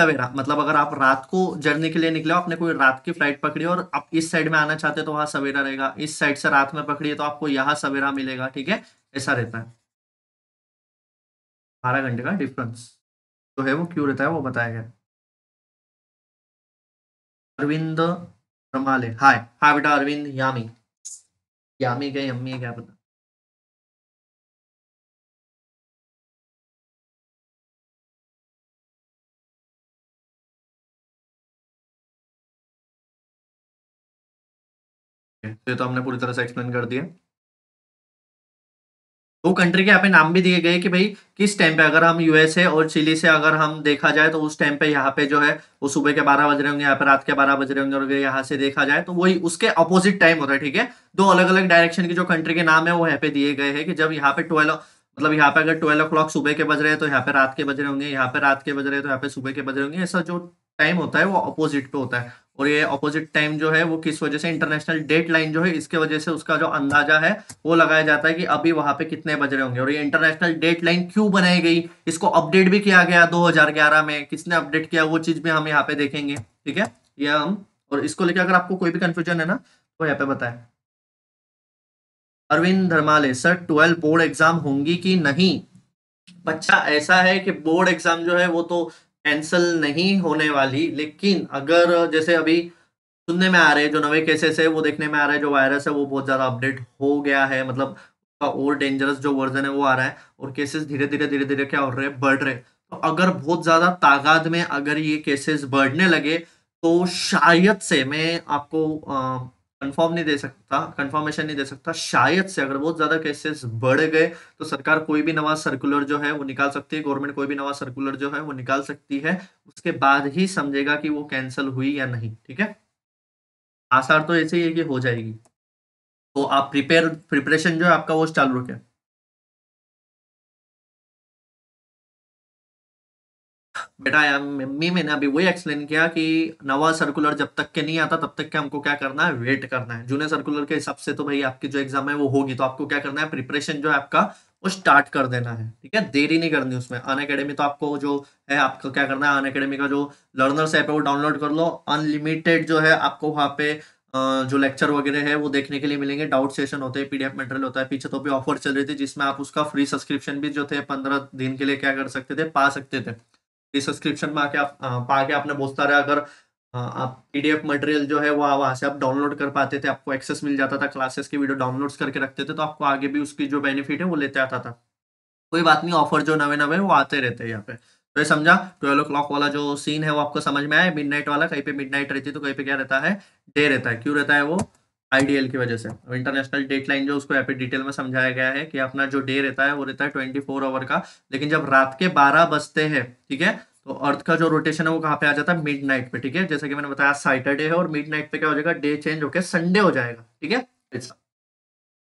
सवेरा मतलब अगर आप रात को जर्नी के लिए निकले हो आपने कोई रात की फ्लाइट पकड़ी और आप इस साइड में आना चाहते हो तो वहां सवेरा रहेगा इस साइड से रात में पकड़िए तो आपको यहाँ सवेरा मिलेगा ठीक है ऐसा रहता है बारह घंटे का डिफरेंस जो तो है वो क्यों रहता है वो बताया गया अरविंद रमाले हाय हाय बेटा अरविंद यामी यामी क्या यम्मी क्या पता तो ये तो हमने पूरी तरह से एक्सप्लेन कर दिया वो कंट्री के यहाँ पे नाम भी दिए गए कि भाई किस टाइम पे अगर हम यूएसए और चिली से अगर हम देखा जाए तो उस टाइम पे यहाँ पे जो है वो सुबह के बारह बज रहे होंगे यहाँ पे रात के बारह बज रहे होंगे और यहाँ से देखा जाए तो वही उसके अपोजिट टाइम होता है ठीक है दो अलग अलग डायरेक्शन के जो कंट्री के नाम है वो यहाँ पे दिए गए हैं कि जब यहाँ पे ट्वेल्व मतलब यहाँ पे अगर ट्वेल्व ओ सुबह के बज रहे हैं तो यहाँ पे रात के बज रहे होंगे यहाँ पे रात के बज रहे हैं तो यहाँ पे सुबह के बज रहे होंगे ऐसा जो टाइम होता है वो अपोजिट पे होता है और ये अपोजिट टाइम जो है वो किस वजह से इंटरनेशनल डेट लाइन जो है इसके वजह से उसका जो अंदाजा है वो लगाया जाता है कि अभी वहां पे कितने बज रहे होंगे और ये इंटरनेशनल डेट लाइन क्यों बनाई गई इसको अपडेट भी किया गया 2011 में किसने अपडेट किया वो चीज भी हम यहाँ पे देखेंगे ठीक है ये हम और इसको लेकर अगर आपको कोई भी कंफ्यूजन है ना तो यहाँ पे बताए Arvind Dharmale sir twelve board exam होंगी कि नहीं बच्चा ऐसा है कि बोर्ड एग्जाम जो है वो तो कैंसल नहीं होने वाली लेकिन अगर जैसे अभी सुनने में आ रहे हैं जो नवे केसेस है वो देखने में आ रहा है जो वायरस है वो बहुत ज़्यादा अपडेट हो गया है मतलब उसका और डेंजरस जो वर्जन है वो आ रहा है और केसेस धीरे धीरे धीरे धीरे क्या हो रहे हैं बढ़ रहे तो अगर बहुत ज़्यादा तादाद में अगर ये केसेस बढ़ने लगे तो शायद से मैं आपको आ, कंफर्म नहीं दे सकता कंफर्मेशन नहीं दे सकता शायद से अगर बहुत ज्यादा केसेस बढ़ गए तो सरकार कोई भी नवा सर्कुलर जो है वो निकाल सकती है गवर्नमेंट कोई भी नवा सर्कुलर जो है वो निकाल सकती है उसके बाद ही समझेगा कि वो कैंसिल हुई या नहीं ठीक है आसार तो ऐसे ही है कि हो जाएगी तो आप प्रिपेयर प्रिपरेशन जो है आपका वो चालू रखें बेटा मम्मी मैंने अभी वही एक्सप्लेन किया कि नवा सर्कुलर जब तक के नहीं आता तब तक के हमको क्या करना है वेट करना है जूनियर सर्कुलर के हिसाब से तो भाई आपकी जो एग्जाम है वो होगी तो आपको क्या करना है प्रिपरेशन जो है आपका वो स्टार्ट कर देना है ठीक है देरी नहीं करनी उसमें अन अकेडमी तो आपको जो है आपको क्या करना है अन अकेडमी का जो लर्नर्स ऐप है वो डाउनलोड कर लो अनलिमिटेड जो है आपको वहाँ पे जो लेक्चर वगैरह है वो देखने के लिए मिलेंगे डाउट सेशन होते हैं पीडीएफ मटेरियल होता है पीछे तो भी ऑफर चल रही थी जिसमें आप उसका फ्री सब्सक्रिप्शन भी जो थे पंद्रह दिन के लिए क्या कर सकते थे पा सकते थे डिस्क्रिप्शन में आके आप पाके आपने बहुत सारे अगर आप पीडीएफ मटेरियल जो है वो वहाँ से आप डाउनलोड कर पाते थे आपको एक्सेस मिल जाता था क्लासेस की वीडियो डाउनलोड्स करके रखते थे तो आपको आगे भी उसकी जो बेनिफिट है वो लेते आता था कोई बात नहीं ऑफर जो नवे नवे वो आते रहते हैं यहाँ पे तो ये समझा ट्वेल्व ओ क्लॉक वाला जो सीन है वो आपको समझ में आया मिडनाइट वाला कहीं पे मिडनाइट रहती है तो कहीं पे क्या रहता है डे रहता है क्यों रहता है वो आईडीएल की वजह से इंटरनेशनल डेट लाइन जो उसको यहाँ पे डिटेल में समझाया गया है कि अपना जो डे रहता है वो रहता है ट्वेंटी फोर आवर का लेकिन जब रात के बारह बजते हैं ठीक है तो अर्थ का जो रोटेशन है वो कहाँ पे आ जाता है मिड नाइट पे ठीक है जैसे कि मैंने बताया सैटरडे है और मिड नाइट पे क्या हो जाएगा डे चेंज होकर संडे हो जाएगा ठीक है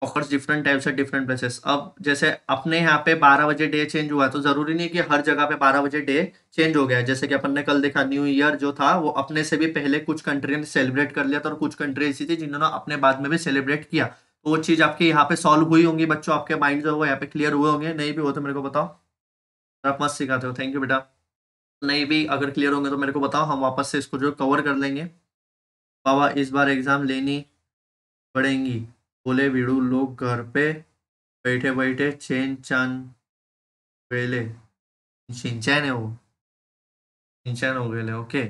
offers different types of different places अब जैसे अपने यहाँ पे 12 बजे डे चेंज हुआ तो ज़रूरी नहीं कि हर जगह पे 12 बजे डे चेंज हो गया है जैसे कि अपन ने कल देखा न्यू ईयर जो था वो अपने से भी पहले कुछ कंट्री ने सेलिब्रेट कर लिया था और कुछ कंट्री ऐसी थी जिन्होंने अपने बाद में भी सेलिब्रेट किया तो वो चीज़ आपके यहाँ पे सॉल्व हुई होंगी बच्चों आपके माइंड जो है यहाँ पे क्लियर हुए होंगे नहीं भी हो तो मेरे को बताओ आप मस्त सिखाते हो थैंक यू बेटा नहीं भी अगर क्लियर होंगे तो मेरे को बताओ हम वापस से इसको जो कवर कर लेंगे बाबा इस बार एग्ज़ाम लेनी पड़ेंगी बोले वीड़ू लोग घर पे बैठे बैठे चैन चान गए सिंचैन है वो सिंचैन हो गए okay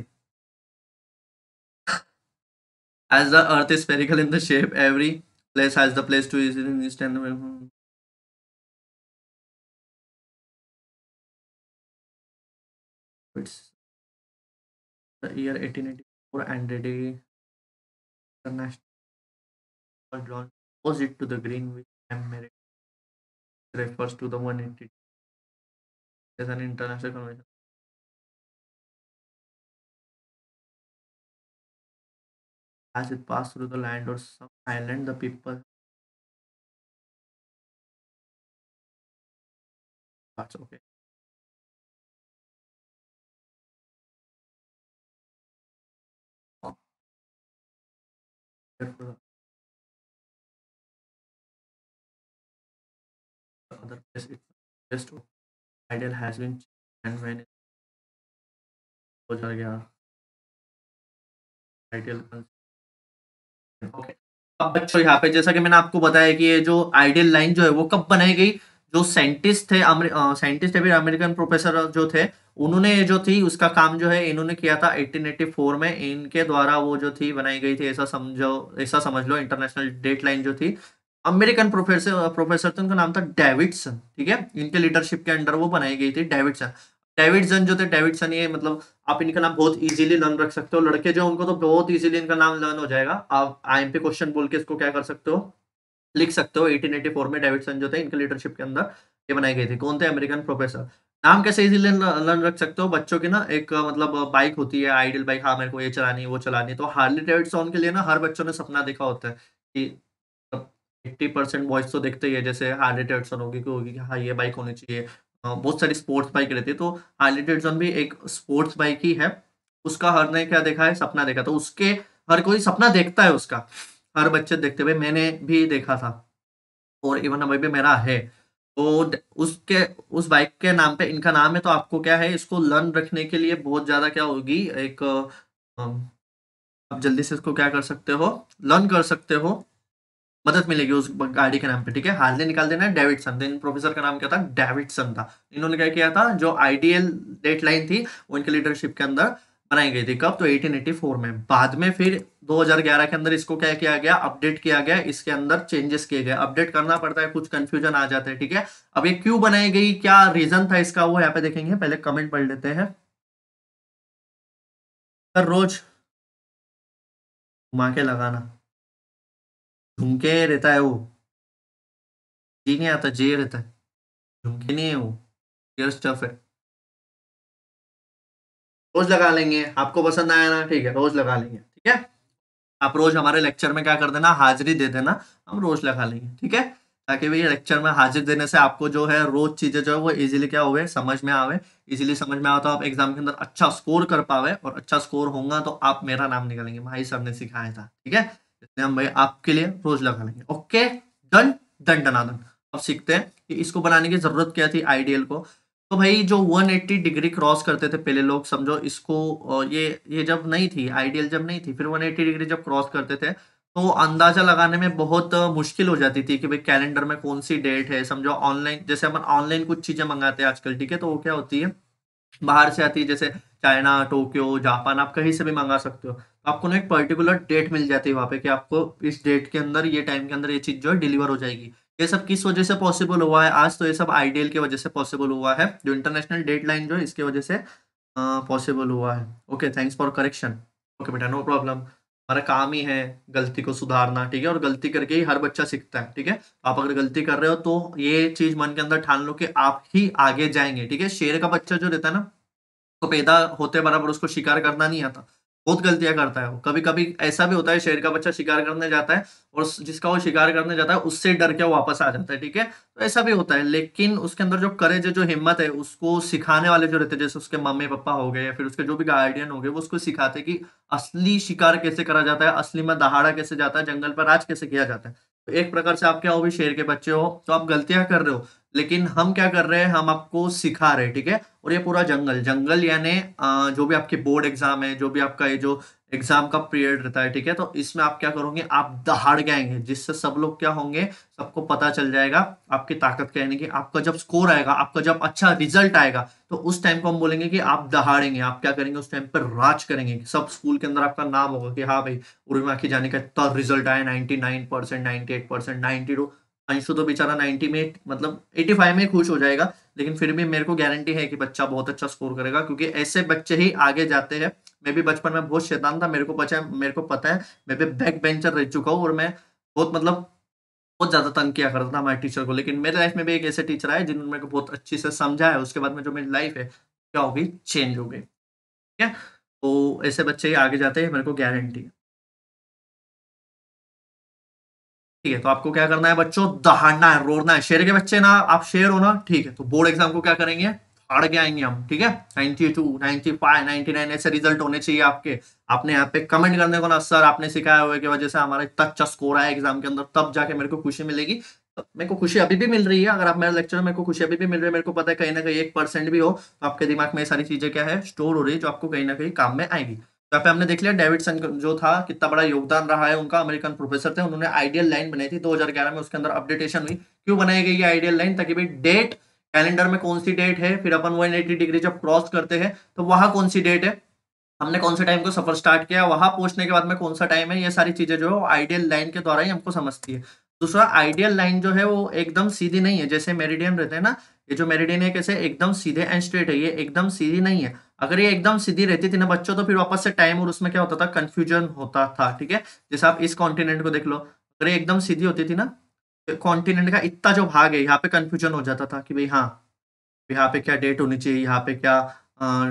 As the earth is spherical in the shape, every place has the place to is in this and it's the year 1884 and the day international launch opposite to the green which I refers to the one entity as an international convention. As it passed through the land or some island, the people that's okay. Oh. other place it's just idle has been and when ho ja gaya ideal okay अब बच्चों यहाँ पे जैसा कि मैंने आपको बताया कि ये जो आइडियल लाइन जो है वो कब बनाई गई जो साइंटिस्ट थे साइंटिस्ट अभी अमेरिकन प्रोफेसर जो थे उन्होंने जो थी उसका काम जो है इन्होंने किया था 1884 में इनके द्वारा वो जो थी बनाई गई थी ऐसा समझो ऐसा समझ लो इंटरनेशनल डेट लाइन जो थी अमेरिकन प्रोफेसर प्रोफेसर थे तो उनका नाम था डेविडसन ठीक है इनके लीडरशिप के अंडर वो बनाई गई थी डेविडसन डेविडसन जो थे डेविडसन ये मतलब आप इनका नाम बहुत इजीली लर्न रख सकते हो लड़के जो उनको तो बहुत इजीली इनका नाम लर्न हो जाएगा आप आई क्वेश्चन बोल के इसको क्या कर सकते हो लिख सकते हो फोर में डेविडसन जो थे इनके लीडरशिप के अंदर ये बनाई गई थी कौन थे अमेरिकन प्रोफेसर नाम कैसे इजीली लर्न रख सकते हो बच्चों की ना एक मतलब बाइक होती है आइडियल बाइक हाँ मेरे को ये चलानी वो चलानी तो हार्ली डेविडसन के लिए ना हर बच्चों ने सपना देखा होता है एट्टी परसेंट वॉइस तो देखते ही है जैसे हार्ले डेविडसन होगी कि होगी कि हाँ ये बाइक होनी चाहिए बहुत सारी स्पोर्ट्स बाइक रहती है तो हार्ले डेविडसन भी एक स्पोर्ट्स बाइक ही है उसका हर ने क्या देखा है सपना देखा तो उसके हर कोई सपना देखता है उसका हर बच्चे देखते हुए मैंने भी देखा था और इवन अभी भी मेरा है तो उसके उस बाइक के नाम पे इनका नाम है तो आपको क्या है इसको लर्न रखने के लिए बहुत ज़्यादा क्या होगी एक आप जल्दी से इसको क्या कर सकते हो लर्न कर सकते हो मदद मिलेगी उस गाड़ी के नाम पे ठीक है हार्ले निकाल देना है डेविडसन देन प्रोफेसर का नाम क्या था डेविडसन था इन्होंने क्या किया था जो आईडीएल डेटलाइन थी उनके लीडरशिप के अंदर बनाई गई थी कब तो 1884 में बाद में फिर 2011 के अंदर इसको क्या किया गया अपडेट किया गया इसके अंदर चेंजेस किए गए अपडेट करना पड़ता है कुछ कंफ्यूजन आ जाते हैं ठीक है अब ये क्यों बनाई गई क्या रीजन था इसका वो यहाँ पे देखेंगे पहले कमेंट पढ़ लेते हैं रोज माके लगाना झुमके रहता है वो जी नहीं आता जे रहता है झुमके नहीं है वो क्लियर स्टफ है रोज लगा लेंगे आपको पसंद आया ना ठीक है रोज लगा लेंगे ठीक है आप रोज हमारे लेक्चर में क्या कर देना हाजिरी दे देना हम रोज लगा लेंगे ठीक है ताकि भैया लेक्चर में हाजिर देने से आपको जो है रोज चीजें जो है वो इजीली क्या हुए समझ में आवे इजीली समझ में आवे तो आप एग्जाम के अंदर अच्छा स्कोर कर पावे और अच्छा स्कोर होगा तो आप मेरा नाम निकालेंगे भाई साहब ने सिखाया था ठीक है हम भाई आपके लिए रोज लगा लेंगे okay done done done done अब सीखते हैं कि इसको बनाने की जरूरत क्या थी आइडियल को तो भाई जो 180 डिग्री क्रॉस करते थे पहले लोग समझो इसको ये ये जब नहीं थी आइडियल जब नहीं थी फिर 180 डिग्री जब क्रॉस करते थे तो अंदाजा लगाने में बहुत मुश्किल हो जाती थी कि भाई कैलेंडर में कौन सी डेट है समझो ऑनलाइन जैसे अपन ऑनलाइन कुछ चीजें मंगाते हैं आजकल ठीक है तो वो क्या होती है बाहर से आती है जैसे चाइना टोक्यो जापान आप कहीं से भी मंगा सकते हो तो आपको ना एक पर्टिकुलर डेट मिल जाती है वहाँ पे कि आपको इस डेट के अंदर ये टाइम के अंदर ये चीज़ जो है डिलीवर हो जाएगी ये सब किस वजह से पॉसिबल हुआ है आज तो ये सब आइडियल की वजह से पॉसिबल हुआ है जो इंटरनेशनल डेट जो है इसके वजह से पॉसिबल हुआ है okay thanks for correction okay बेटा नो प्रॉब्लम हमारा काम ही है गलती को सुधारना ठीक है और गलती करके ही हर बच्चा सीखता है ठीक है आप अगर गलती कर रहे हो तो ये चीज मन के अंदर ठान लो कि आप ही आगे जाएंगे ठीक है शेर का बच्चा जो रहता है ना उसको पैदा होते बराबर उसको शिकार करना नहीं आता बहुत गलतियां करता है वो कभी कभी ऐसा भी होता है शेर का बच्चा शिकार करने जाता है और जिसका वो शिकार करने जाता है उससे डर के वापस आ जाता है ठीक है तो ऐसा भी होता है लेकिन उसके अंदर जो करेज जो हिम्मत है उसको सिखाने वाले जो रहते हैं जैसे उसके मम्मी पापा हो गए या फिर उसके जो भी गार्डियन हो गए वो उसको सिखाते कि असली शिकार कैसे करा जाता है असली में दहाड़ा कैसे जाता है जंगल पर राज कैसे किया जाता है तो एक प्रकार से आप क्या हो भी शेर के बच्चे हो तो आप गलतियां कर रहे हो लेकिन हम क्या कर रहे हैं हम आपको सिखा रहे हैं ठीक है और ये पूरा जंगल जंगल यानी जो भी आपके बोर्ड एग्जाम है जो भी आपका ये जो एग्जाम का पीरियड रहता है ठीक है तो इसमें आप क्या करोगे आप दहाड़ गएंगे जिससे सब लोग क्या होंगे सबको पता चल जाएगा आपकी ताकत क्या यानी कि आपका जब स्कोर आएगा आपका जब अच्छा रिजल्ट आएगा तो उस टाइम को हम बोलेंगे कि आप दहाड़ेंगे आप क्या करेंगे उस टाइम पर राज करेंगे सब स्कूल के अंदर आपका नाम होगा कि हाँ भाई उर्मिला के जाने का इतना रिजल्ट आया ninety nine percent ninety eight percent ninety two Anshu तो बेचारा नाइन्टी में मतलब एटी फाइव में खुश हो जाएगा लेकिन फिर भी मेरे को गारंटी है कि बच्चा बहुत अच्छा स्कोर करेगा क्योंकि ऐसे बच्चे ही आगे जाते हैं मैं भी बचपन में बहुत शैतान था मेरे को पता है मेरे को पता है मैं भी बैक बेंचर रह चुका हूँ और मैं बहुत मतलब बहुत ज़्यादा तंग किया करता था हमारे टीचर को लेकिन मेरे लाइफ में भी एक ऐसे टीचर आए जिन्होंने मेरे को बहुत अच्छे से समझा है उसके बाद में जो मेरी लाइफ है क्या होगी चेंज हो गई ठीक है तो ऐसे बच्चे ही आगे जाते हैं मेरे को गारंटी है ठीक है तो आपको क्या करना है बच्चों दहाड़ना है रोड़ना है शेर के बच्चे ना आप शेर हो ना ठीक है तो बोर्ड एग्जाम को क्या करेंगे हार के आएंगे हम ठीक है 92, 95, 99 ऐसे रिजल्ट होने चाहिए आपके आपने यहाँ पे कमेंट करने को ना सर आपने सिखाया हुआ की वजह से हमारा इतना अच्छा स्कोर आया एग्जाम के अंदर तब जाके मेरे को खुशी मिलेगी तो मेरे को खुशी अभी भी मिल रही है अगर आप मेरे लेक्चर में खुशी अभी भी मिल रही है मेरे को पता है कहीं ना कहीं एक परसेंट भी हो तो आपके दिमाग में सारी चीजें क्या है स्टोर हो रही है जो आपको कहीं ना कहीं काम में आएगी तो यहाँ पे हमने देख लिया डेविड संग जो था कितना बड़ा योगदान रहा है उनका अमेरिकन प्रोफेसर थे उन्होंने आइडियल लाइन बनाई थी 2011 में उसके अंदर अपडेटेशन हुई क्यों बनाई गई ये आइडियल लाइन ताकि भाई डेट कैलेंडर में कौन सी डेट है फिर अपन 180 डिग्री जब क्रॉस करते हैं तो वहाँ कौन सी डेट है हमने कौन से टाइम को सफर स्टार्ट किया वहाँ पहुँचने के बाद में कौन सा टाइम है ये सारी चीज़ें जो है आइडियल लाइन के द्वारा ही हमको समझती है दूसरा आइडियल लाइन जो है वो एकदम सीधी नहीं है जैसे मेरिडियन रहते हैं ना ये जो मेरिडियन है कैसे एकदम सीधे एंड स्ट्रेट है ये एकदम सीधी नहीं है अगर ये एकदम सीधी रहती थी ना बच्चों तो फिर वापस से टाइम और उसमें क्या होता था कन्फ्यूजन होता था ठीक है जैसे आप इस कॉन्टिनेंट को देख लो अगर ये एकदम सीधी होती थी ना कॉन्टिनेंट का इतना जो भाग है यहाँ पे कंफ्यूजन हो जाता था कि भाई हाँ यहाँ पे क्या डेट होनी चाहिए यहाँ पे क्या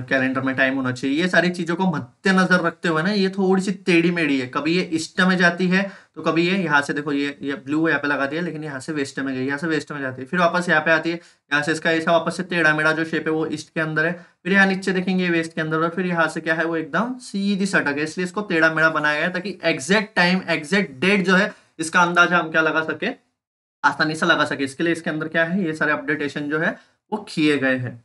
कैलेंडर में टाइम होना चाहिए ये सारी चीज़ों को मद्देनजर रखते हुए ना ये थोड़ी सी टेढ़ी मेढ़ी है कभी ये ईस्ट में जाती है तो कभी ये यहाँ से देखो ये ये ब्लू यहाँ पे लगा दिया लेकिन यहाँ से वेस्ट में गई यहाँ से वेस्ट में जाती है फिर वापस यहाँ पे आती है यहाँ से इसका ऐसा वापस से टेढ़ा मेढ़ा जो शेप है वो ईस्ट के अंदर है फिर यहाँ नीचे देखेंगे वेस्ट के अंदर और फिर यहाँ से क्या है वो एकदम सीधी सटक है इसलिए इसको टेढ़ा मेढ़ा बनाया गया ताकि एग्जैक्ट टाइम एग्जैक्ट डेट जो है इसका अंदाजा हम क्या लगा सके आसानी से लगा सके इसके लिए इसके अंदर क्या है ये सारे अपडेटेशन जो है वो किए गए हैं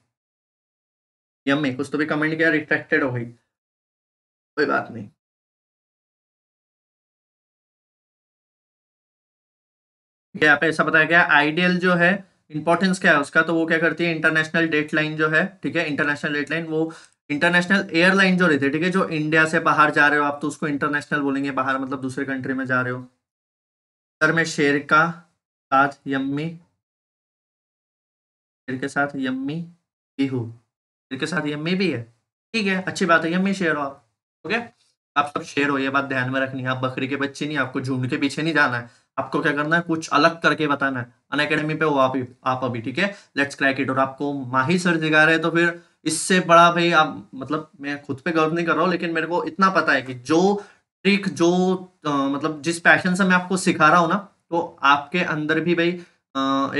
में कुछ तो भी कमेंट किया रिट्रैक्टेड हो गई कोई बात नहीं यहाँ पे ऐसा बताया गया आइडियल जो है इंपॉर्टेंस क्या है उसका तो वो क्या करती है इंटरनेशनल डेट लाइन जो है ठीक है इंटरनेशनल डेट लाइन वो इंटरनेशनल एयरलाइन जो रहती है ठीक है जो इंडिया से बाहर जा रहे हो आप तो उसको इंटरनेशनल बोलेंगे बाहर मतलब दूसरे कंट्री में जा रहे हो सर मैं शेर का साथ यम्मी शेर के साथ यम्मी बिहू शेर के साथ यम्मी भी है ठीक है अच्छी बात है यम्मी शेर हो आप ओके आप सब शेर हो ये बात ध्यान में रखनी है आप बकरी के बच्चे नहीं आपको झुंड के पीछे नहीं जाना है आपको क्या करना है कुछ अलग करके बताना है अन अकेडमी पे हो आप आप अभी ठीक है लेट्स क्रैक इट और आपको माही सर जिगा रहे हैं तो फिर इससे बड़ा भाई आप मतलब मैं खुद पे गर्व नहीं कर रहा हूँ लेकिन मेरे को इतना पता है कि जो ट्रिक जो आ, मतलब जिस पैशन से मैं आपको सिखा रहा हूँ ना तो आपके अंदर भी भाई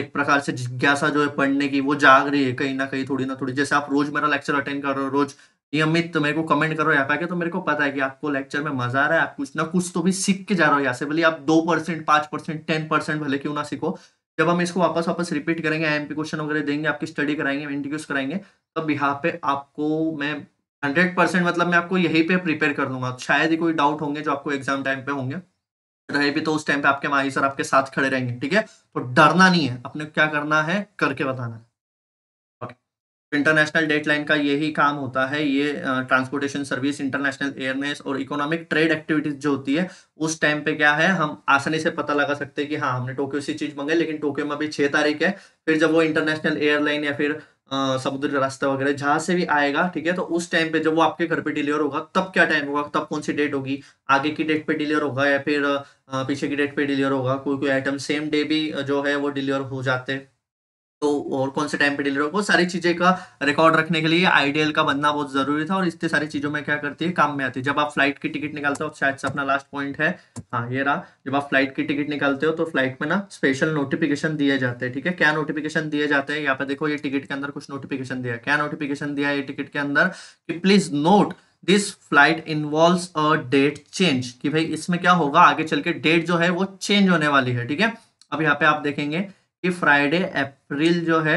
एक प्रकार से जिज्ञासा जो है पढ़ने की वो जाग रही है कहीं ना कहीं थोड़ी ना थोड़ी जैसे आप रोज मेरा लेक्चर अटेंड कर रहे हो रोज नियमित मेरे को कमेंट करो यहाँ पे तो मेरे को पता है कि आपको लेक्चर में मजा आ रहा है आप कुछ ना कुछ तो भी सीख के जा रहे हो यहाँ से भले आप दो परसेंट पांच परसेंट टेन परसेंट भले क्यों ना सीखो जब हम इसको वापस वापस रिपीट करेंगे आई क्वेश्चन वगैरह देंगे आपकी स्टडी कराएंगे इंटरव्यूज कराएंगे तब यहाँ पे आपको मैं हंड्रेड परसेंट मतलब मैं आपको यहीं पे प्रिपेयर कर दूंगा शायद ही कोई डाउट होंगे जो आपको एग्जाम टाइम पे होंगे रहे भी तो उस टाइम पे आपके माई सर आपके साथ खड़े रहेंगे ठीक है तो डरना नहीं है अपने क्या करना है करके बताना है इंटरनेशनल लाइन का यही काम होता है ये ट्रांसपोर्टेशन सर्विस इंटरनेशनल एयरनेस और इकोनॉमिक ट्रेड एक्टिविटीज जो होती है उस टाइम पे क्या है हम आसानी से पता लगा सकते हैं कि हाँ हमने टोक्यो से चीज मंगाई लेकिन टोक्यो में अभी छह तारीख है फिर जब वो इंटरनेशनल एयरलाइन या फिर समुद्र रास्ता वगैरह जहां से भी आएगा ठीक है तो उस टाइम पे जब वो आपके घर पे डिलीवर होगा तब क्या टाइम होगा तब कौन सी डेट होगी आगे की डेट पे डिलीवर होगा या फिर पीछे की डेट पे डिलीवर होगा कोई कोई आइटम सेम डे भी जो है वो डिलीवर हो जाते हैं तो और कौन से टाइम पे डिलीवर वो सारी चीज़ें का रिकॉर्ड रखने के लिए आइडियल का बनना बहुत ज़रूरी था और इससे सारी चीज़ों में क्या करती है काम में आती है जब आप फ्लाइट की टिकट निकालते हो शायद से अपना लास्ट पॉइंट है हाँ ये रहा जब आप फ्लाइट की टिकट निकालते हो तो फ्लाइट में ना स्पेशल नोटिफिकेशन दिए जाते हैं ठीक है क्या नोटिफिकेशन दिए जाते हैं यहाँ पे देखो ये टिकट के अंदर कुछ नोटिफिकेशन दिया क्या नोटिफिकेशन दिया ये टिकट के अंदर कि please note this flight involve a date change कि भाई इसमें क्या होगा आगे चल के डेट जो है वो चेंज होने वाली है ठीक है अब यहाँ पे आप देखेंगे कि फ्राइडे अप्रैल जो है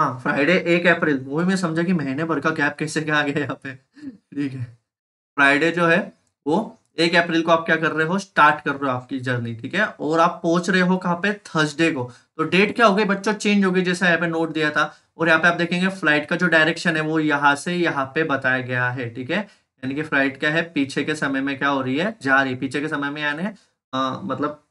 हाँ फ्राइडे एक अप्रैल ही मैं समझा कि महीने भर का गैप कैसे क्या आ गया यहाँ पे ठीक है फ्राइडे जो है वो एक अप्रैल को आप क्या कर रहे हो स्टार्ट कर रहे हो आपकी जर्नी ठीक है और आप पहुंच रहे हो कहाँ पे थर्सडे को तो डेट क्या हो गई बच्चों चेंज हो गई जैसा यहाँ पे नोट दिया था और यहाँ पे आप देखेंगे फ्लाइट का जो डायरेक्शन है वो यहाँ से यहाँ पे बताया गया है ठीक है यानी कि फ्लाइट क्या है पीछे के समय में क्या हो रही है जा रही पीछे के समय में यानी मतलब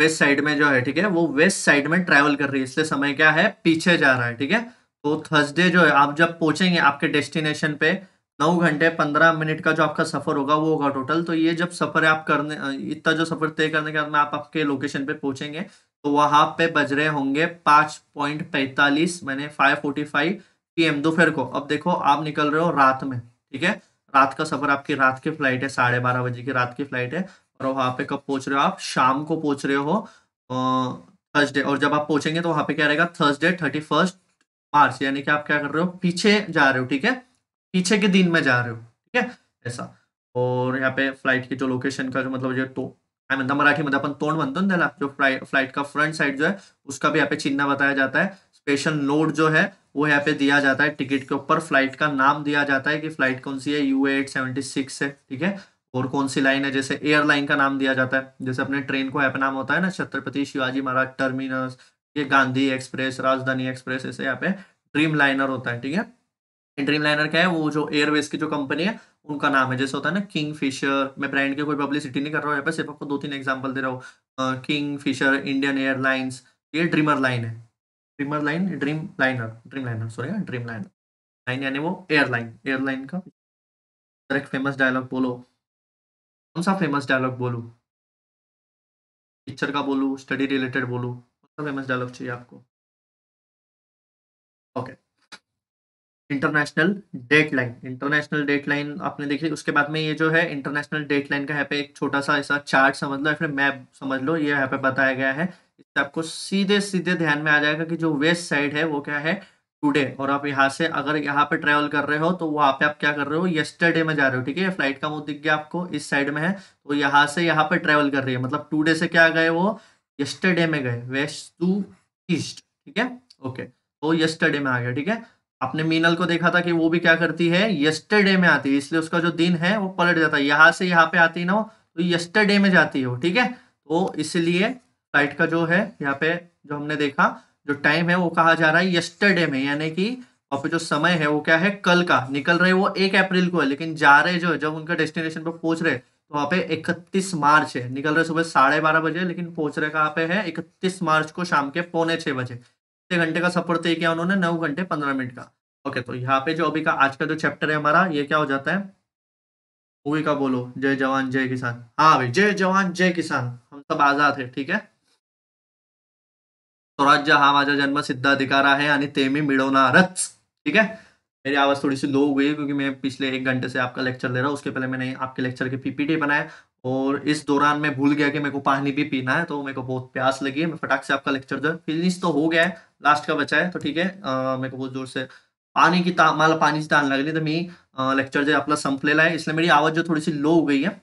वेस्ट साइड में जो है ठीक है वो वेस्ट साइड में ट्रेवल कर रही है इसलिए समय क्या है पीछे जा रहा है ठीक है तो थर्सडे जो है आप जब पहुंचेंगे आपके डेस्टिनेशन पे नौ घंटे पंद्रह मिनट का जो आपका सफर होगा वो होगा टोटल तो ये जब सफर आप करने इतना जो सफर तय करने के बाद में आप आपके लोकेशन पे पहुंचेंगे तो वहां पे बज रहे होंगे पांच पॉइंट पैंतालीस मैंने फाइव फोर्टी फाइव पीएम दोपहर को अब देखो आप निकल रहे हो रात में ठीक है रात का सफर आपकी रात की फ्लाइट है साढ़े बारह बजे की रात की फ्लाइट है और वहां पे कब पहुंच रहे हो आप शाम को पहुंच रहे हो थर्सडे और जब आप पहुंचेंगे तो वहां पे क्या रहेगा थर्सडे थर्टी फर्स्ट मार्च यानी कि आप क्या कर रहे हो पीछे जा रहे हो ठीक है पीछे के दिन में जा रहे हो ठीक है ऐसा और यहाँ पे फ्लाइट की जो लोकेशन का जो मतलब तो, जो तो काय म्हणता मराठीमध्ये आपण तोंड ना जो फ्लाइट फ्लाइट का फ्रंट साइड जो है उसका भी यहाँ पे चिन्ह बताया जाता है रजिस्ट्रेशन नोट जो है वो यहाँ पे दिया जाता है टिकट के ऊपर फ्लाइट का नाम दिया जाता है कि फ्लाइट कौन सी है यू एट सेवेंटी सिक्स है ठीक है और कौन सी लाइन है जैसे एयरलाइन का नाम दिया जाता है जैसे अपने ट्रेन को यहाँ पे नाम होता है ना छत्रपति शिवाजी महाराज टर्मिनस ये गांधी एक्सप्रेस राजधानी एक्सप्रेस ऐसे यहाँ पे ड्रीम लाइनर होता है ठीक है ड्रीम लाइनर क्या है वो जो एयरवेज की जो कंपनी है उनका नाम है जैसे होता है ना किंग फिशर मैं ब्रांड की कोई पब्लिसिटी नहीं कर रहा हूँ यहाँ पे सिर्फ आपको दो तीन एग्जाम्पल दे रहा हूँ किंग फिशर इंडियन एयरलाइंस ये ड्रीमर लाइन है dreamer line dream liner dream liner sorry dream liner line यानी वो एयरलाइन एयरलाइन का एक फेमस डायलॉग बोलो कौन सा फेमस डायलॉग बोलू टीचर का बोलू स्टडी रिलेटेड बोलू कौन सा फेमस डायलॉग चाहिए आपको okay international date line international date line आपने देख ली उसके बाद में ये जो है इंटरनेशनल डेट लाइन का यहाँ पे एक छोटा सा ऐसा चार्ट समझ लो या फिर मैप समझ लो ये यहाँ पे बताया गया है इससे आपको सीधे सीधे ध्यान में आ जाएगा कि जो वेस्ट साइड है वो क्या है टुडे और आप यहाँ से अगर यहाँ पे ट्रेवल कर रहे हो तो वहाँ पे आप क्या कर रहे हो येस्टरडे में जा रहे हो ठीक है फ्लाइट का मुंह दिख गया आपको इस साइड में है तो यहाँ से यहाँ पे ट्रेवल कर रही है मतलब टुडे से क्या गए वो येस्टरडे में गए वेस्ट टू ईस्ट ठीक है ओके तो येस्टरडे में आ गया ठीक है आपने मीनल को देखा था कि वो भी क्या करती है येस्टरडे में आती है इसलिए उसका जो दिन है वो पलट जाता है यहाँ से यहाँ पे आती ना हो तो यस्टरडे में जाती वो ठीक है तो इसलिए फ्लाइट का जो है यहाँ पे जो हमने देखा जो टाइम है वो कहा जा रहा है यस्टरडे में यानी कि और फिर जो समय है वो क्या है कल का निकल रहे वो एक अप्रैल को है लेकिन जा रहे जो है जब उनका डेस्टिनेशन पर पहुंच रहे तो वहाँ पे इकतीस मार्च है निकल रहे सुबह साढ़े बारह बजे लेकिन पहुंच रहे कहाँ पे है इकतीस मार्च को शाम के पौने छः बजे छः घंटे का सफर तय किया उन्होंने नौ घंटे पंद्रह मिनट का ओके तो यहाँ पे जो अभी का आज का जो चैप्टर है हमारा ये क्या हो जाता है मूवी का बोलो जय जवान जय किसान हाँ भाई जय जवान जय किसान हम सब आजाद है ठीक है स्वराज्य हा माझा सिद्ध अधिकार आहे आणि ते मी मिळवणारच ठीक है मेरी आवाज थोड़ी सी लो हुई है क्योंकि मैं पिछले एक घंटे से आपका लेक्चर ले रहा हूँ उसके पहले मैंने आपके लेक्चर के पीपीटी बनाया और इस दौरान मैं भूल गया कि मेरे को पानी भी पीना है तो मेरे को बहुत प्यास लगी है मैं फटाक से आपका लेक्चर जो फिनिश तो हो गया है लास्ट का बचा है तो ठीक है मेरे को बहुत जोर से पानी की पानी से तान लग रही तो मैं लेक्चर जो अपना संप ले है इसलिए मेरी आवाज जो थोड़ी सी लो हो गई है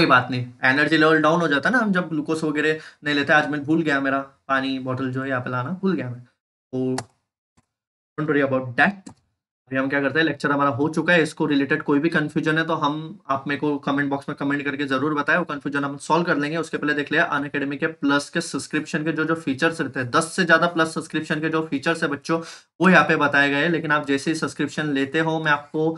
कोई बात नहीं एनर्जी लेवल डाउन हो जाता है ना हम जब ग्लूकोज वगैरह नहीं लेते आज मैं भूल गया मेरा पानी बॉटल जो है यहाँ पे लाना भूल गया मैं तो डोंट वरी अबाउट दैट अभी हम क्या करते हैं लेक्चर हमारा हो चुका है इसको रिलेटेड कोई भी कन्फ्यूजन है तो हम आप मेरे को कमेंट बॉक्स में कमेंट करके जरूर बताएं वो कन्फ्यूजन हम सॉल्व कर लेंगे उसके पहले देख लिया अन अकेडमी के प्लस के सब्सक्रिप्शन के जो जो फीचर्स रहते हैं दस से ज्यादा प्लस सब्सक्रिप्शन के जो फीचर्स है बच्चों वो यहाँ पे बताए गए लेकिन आप जैसे ही सब्सक्रिप्शन लेते हो मैं आपको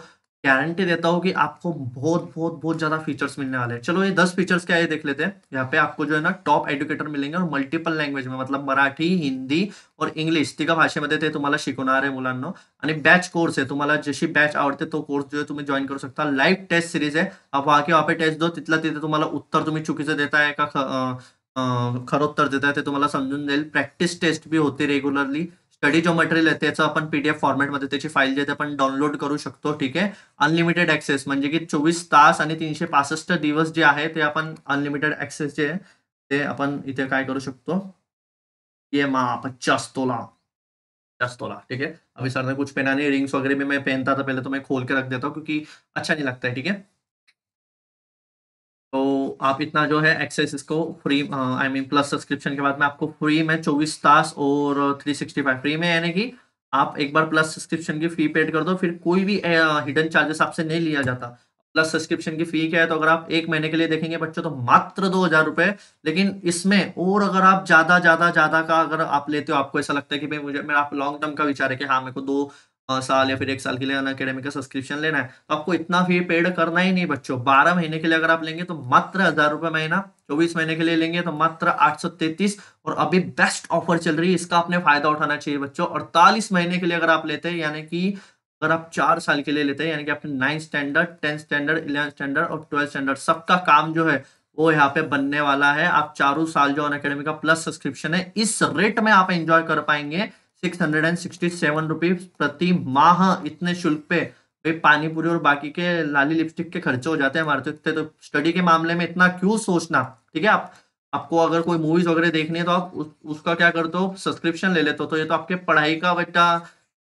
गारंटी देता हूँ कि आपको बहुत बहुत बहुत ज़्यादा फीचर्स मिलने वाले हैं चलो ये दस फीचर्स क्या है देख लेते हैं यहाँ पे आपको जो है ना टॉप एडुकेटर मिलेंगे और मल्टीपल लैंग्वेज में मतलब मराठी हिंदी और इंग्लिश तिघा भाषे मे तुम्हारा शिकवणार आहे मुलांना आणि कोर्स है तुम्हारा जैसी बैच आवडते तो कोर्स जो है तुम्हें जॉईन करू सकता लाइव टेस्ट सीरीज है आप वहाँ के वहाँ पे टेस्ट दो तिथला तिथे तुम्हारा उत्तर से देता है का अं, खरोब तर देत आहे ते तुम्हाला समजून जाईल प्रॅक्टिस टेस्ट भी होती रेग्युलरली स्टडी जो मटेरियल आहे त्याचं आपण पीडीएफ फॉर्मेट मे फाइल जी आपण डाउनलोड करू शो ठीक है अनलिमिटेड ऍक्सेस मे की चोवीस तास आणि तीनशे पासष्ट दिवस जे है ते आपण अनलिमिटेड एक्सेस जे आहे इतने आपण इथे करू शकतो ये मा पचास तोला पचास ठीक है अभी सर ने कुछ पेना नहीं रिंग्स वगैरह भी मैं पहनता था पहले तो मैं खोल के रख देता हूँ क्योंकि अच्छा नहीं लगता है ठीक है आप इतना जो है एक्सेस इसको free I mean plus subscription के बाद में आपको फ्री में चौबीस तास और थ्री सिक्सटी फाइव फ्री में यानी कि आप एक बार प्लस सब्सक्रिप्शन की फी पेड कर दो फिर कोई भी हिडन चार्जेस आपसे नहीं लिया जाता प्लस सब्सक्रिप्शन की फी क्या है तो अगर आप एक महीने के लिए देखेंगे बच्चों तो मात्र दो हजार रुपए लेकिन इसमें और अगर आप ज्यादा ज्यादा ज्यादा का अगर आप लेते हो आपको ऐसा लगता है कि भाई मुझे मेरा आप लॉन्ग टर्म का विचार है कि हाँ मेरे को दो साल या फिर एक साल के लिए अन का सब्सक्रिप्शन लेना है तो आपको इतना फी पेड करना ही नहीं बच्चों बारह महीने के लिए अगर आप लेंगे तो मात्र हजार रुपए महीना चौबीस महीने के लिए लेंगे तो मात्र आठ सौ तैतीस और अभी बेस्ट ऑफर चल रही है इसका आपने फायदा उठाना चाहिए बच्चों अड़तालीस महीने के लिए अगर आप लेते हैं यानी कि अगर आप चार साल के लिए लेते हैं यानी कि आपने ninth standard tenth standard eleven standard और ट्वेल्थ स्टैंडर्ड सबका काम जो है वो यहाँ पे बनने वाला है आप चारों साल जो अन का प्लस सब्सक्रिप्शन है इस रेट में आप एंजॉय कर पाएंगे six hundred and sixty seven rupees प्रति माह इतने शुल्क पे भाई पानी पूरी और बाकी के लाली लिपस्टिक के खर्चे हो जाते हैं हमारे तो इतने तो स्टडी के मामले में इतना क्यों सोचना ठीक है आप आपको अगर कोई मूवीज वगैरह देखनी है तो आप उस, उसका क्या करते हो सब्सक्रिप्शन ले लेते हो तो ये तो आपके पढ़ाई का बेटा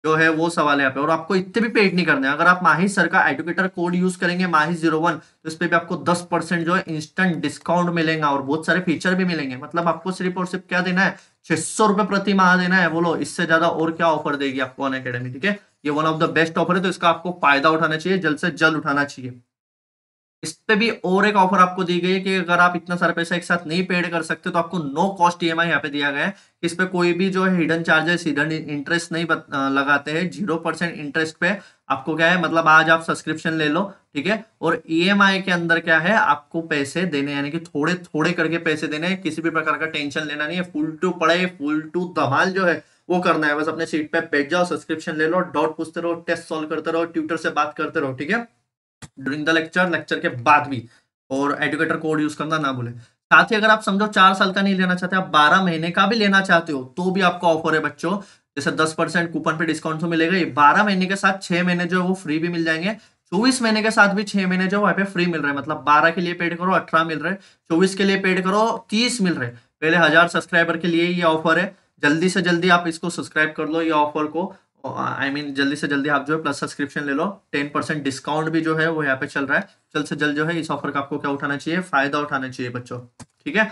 जो है वो सवाल है यहाँ पे और आपको इतने भी पेड नहीं करने अगर आप माही सर का एडुकेटर कोड यूज करेंगे माही जीरो वन तो इस पर भी आपको दस परसेंट जो है इंस्टेंट डिस्काउंट मिलेगा और बहुत सारे फीचर भी मिलेंगे मतलब आपको सिर्फ और सिर्फ क्या देना है छह सौ रुपए प्रति माह देना है बोलो इससे ज्यादा और क्या ऑफर देगी आपको अन अकेडमी ठीक है ये one of the best offer है तो इसका आपको फायदा उठाना चाहिए जल्द से जल्द उठाना चाहिए इस पे भी और एक ऑफर आपको दी गई है कि अगर आप इतना सारा पैसा एक साथ नहीं पेड कर सकते तो आपको नो कॉस्ट आई यहाँ पे दिया गया है इस पे कोई भी जो है हिडन चार्जेस हिडन इंटरेस्ट नहीं लगाते हैं जीरो परसेंट इंटरेस्ट पे आपको क्या है मतलब आज आप सब्सक्रिप्शन ले लो ठीक है और ई e के अंदर क्या है आपको पैसे देने यानी कि थोड़े थोड़े करके पैसे देने हैं किसी भी प्रकार का टेंशन लेना नहीं है फुल टू पढ़े फुल टू धमाल जो है वो करना है बस अपने सीट पे बैठ जाओ सब्सक्रिप्शन ले लो डाउट पूछते रहो टेस्ट सॉल्व करते रहो ट्यूटर से बात करते रहो ठीक है ड्यूरिंग द लेक्चर लेक्चर के बाद भी और एडुकेटर कोड यूज करना ना भूले साथ ही अगर आप समझो चार साल का नहीं लेना चाहते आप बारह महीने का भी लेना चाहते हो तो भी आपको ऑफर है बच्चों जैसे दस परसेंट कूपन पे डिस्काउंट तो मिलेगा ये बारह महीने के साथ छह महीने जो है वो फ्री भी मिल जाएंगे चौबीस महीने के साथ भी छह महीने जो वहाँ पे फ्री मिल रहे हैं मतलब बारह के लिए पेड करो अठारह मिल रहे चौबीस के लिए पेड करो तीस मिल रहे पहले हजार सब्सक्राइबर के लिए ये ऑफर है जल्दी से जल्दी आप इसको सब्सक्राइब कर लो ये ऑफर को आई I मीन mean, जल्दी से जल्दी आप जो है प्लस सब्सक्रिप्शन ले लो टेन परसेंट डिस्काउंट भी जो है वो यहाँ पे चल रहा है जल्द से जल्द जो है इस ऑफर का आपको क्या उठाना चाहिए फायदा उठाना चाहिए बच्चों ठीक है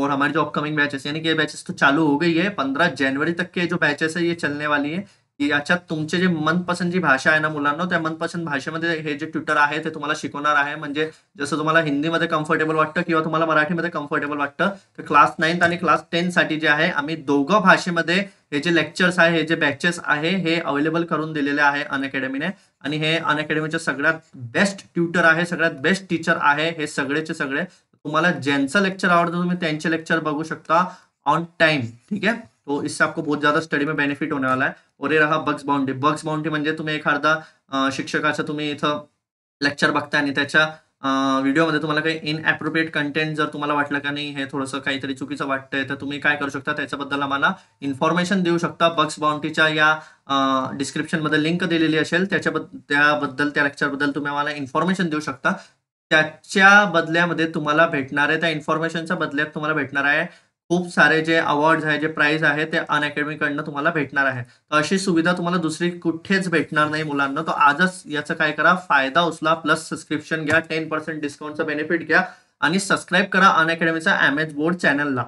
और हमारी जो अपकमिंग बैचेस यानी कि ये बैचेस तो चालू हो गई है पंधरा जनवरी तक के जो बॅचेस है ये चलने वाली आहे याच्यात तुमचे जे मनपसंद जी भाषा आहे ना मुलांना त्या मनपसंत भाषेमध्ये हे जे ट्विटर आहे ते तुम्हाला शिकवणार आहे म्हणजे जसं तुम्हाला हिंदीमध्ये कम्फर्टेबल वाटतं किंवा तुम्हाला मराठीमध्ये कम्फर्टेबल वाटतं तर क्लास नाईन्थ आणि क्लास साठी जे आहे आम्ही दोघं भाषेमध्ये हे जे लेक्चर्स आहे हे जे बॅचेस आहे हे अवेलेबल करून दिलेले आहे अन आणि हे अन सगळ्यात बेस्ट ट्युटर आहे सगळ्यात बेस्ट टीचर आहे हे सगळेचे सगळे तुम्हाला ज्यांचं लेक्चर आवडतं तुम्ही त्यांचे लेक्चर बगू शकता ऑन टाइम ठीक है तो इससे आपको बहुत ज्यादा स्टडी में बेनिफिट होने वाला है और हे रहा बग्स बाउंड्री बग्स बाउंड्री म्हणजे तुम्ही एखादा शिक्षकाचं तुम्ही इथं लेक्चर बघता आणि त्याच्या व्हिडिओमध्ये तुम्हाला काही इनॲप्रोप्रिएट कंटेंट जर तुम्हाला वाटलं का थोड़स हे थोडंसं काहीतरी चुकीचं वाटतंय तर तुम्ही काय करू शकता त्याच्याबद्दल इन्फॉर्मेशन देऊ शकता बक्स बाउंड्रीच्या या मे लिंक दिल्ली असेल त्याच्याबद्दल त्याबद्दल त्या लेक्चरबद्दल इन्फॉर्मेशन देता त्याच्या बदल्यामध्ये तुम्हाला भेटणार आहे त्या इन्फॉर्मेशनच्या बदल्यात तुम्हाला भेटणार आहे खूप सारे जे अवॉर्ड्स आहे जे प्राईज आहे ते अनअकॅडमीकडनं तुम्हाला भेटणार आहे तर अशी सुविधा तुम्हाला दुसरी कुठेच भेटणार नाही मुलांना तर आजच याचा काय करा फायदा उचला प्लस सबस्क्रिप्शन घ्या टेन पर्सेंट डिस्काउंटचा बेनिफिट घ्या आणि सबस्क्राईब करा अनअकॅडमीचा एम बोर्ड चॅनलला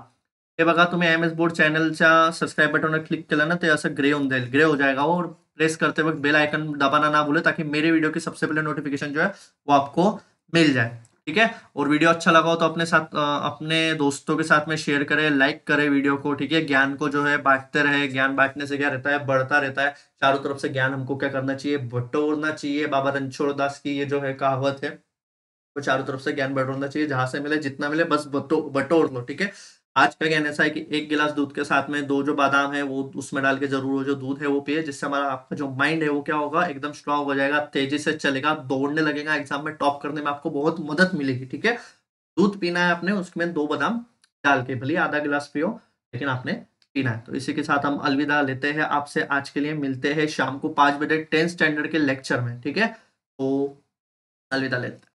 हे बघा तुम्ही एम एस बोर्ड चॅनलच्या सबस्क्राईब बटनवर क्लिक केलं ना ते असं ग्रे होऊन जाईल ग्रे हो जाएगा और प्रेस करते वक्त बेल आयकन दबाना ना भूले ताकि मेरे वीडियो की सबसे पहले नोटिफिकेशन जो है वो आपको मिल जाए ठीक है और वीडियो अच्छा लगा हो तो अपने साथ अपने दोस्तों के साथ में शेयर करें लाइक करें वीडियो को ठीक है ज्ञान को जो है बांटते रहे ज्ञान बांटने से क्या रहता है बढ़ता रहता है चारों तरफ से ज्ञान हमको क्या करना चाहिए बटोरना चाहिए बाबा रणछोड़ दास की ये जो है कहावत है तो चारों तरफ से ज्ञान बटोरना चाहिए जहां से मिले जितना मिले बस बटो बटोर लो ठीक है आज का कहना ऐसा है कि एक गिलास दूध के साथ में दो जो बादाम है वो उसमें डाल के जरूर जो दूध है वो पिए जिससे हमारा आपका जो माइंड है वो क्या होगा एकदम स्ट्रांग हो जाएगा तेजी से चलेगा दौड़ने लगेगा एग्जाम में टॉप करने में आपको बहुत मदद मिलेगी ठीक है दूध पीना है आपने उसमें दो बादाम डाल के भले आधा गिलास पियो लेकिन आपने पीना है तो इसी के साथ हम अलविदा लेते हैं आपसे आज के लिए मिलते हैं शाम को पाँच बजे टेंथ स्टैंडर्ड के लेक्चर में ठीक है तो अलविदा लेते हैं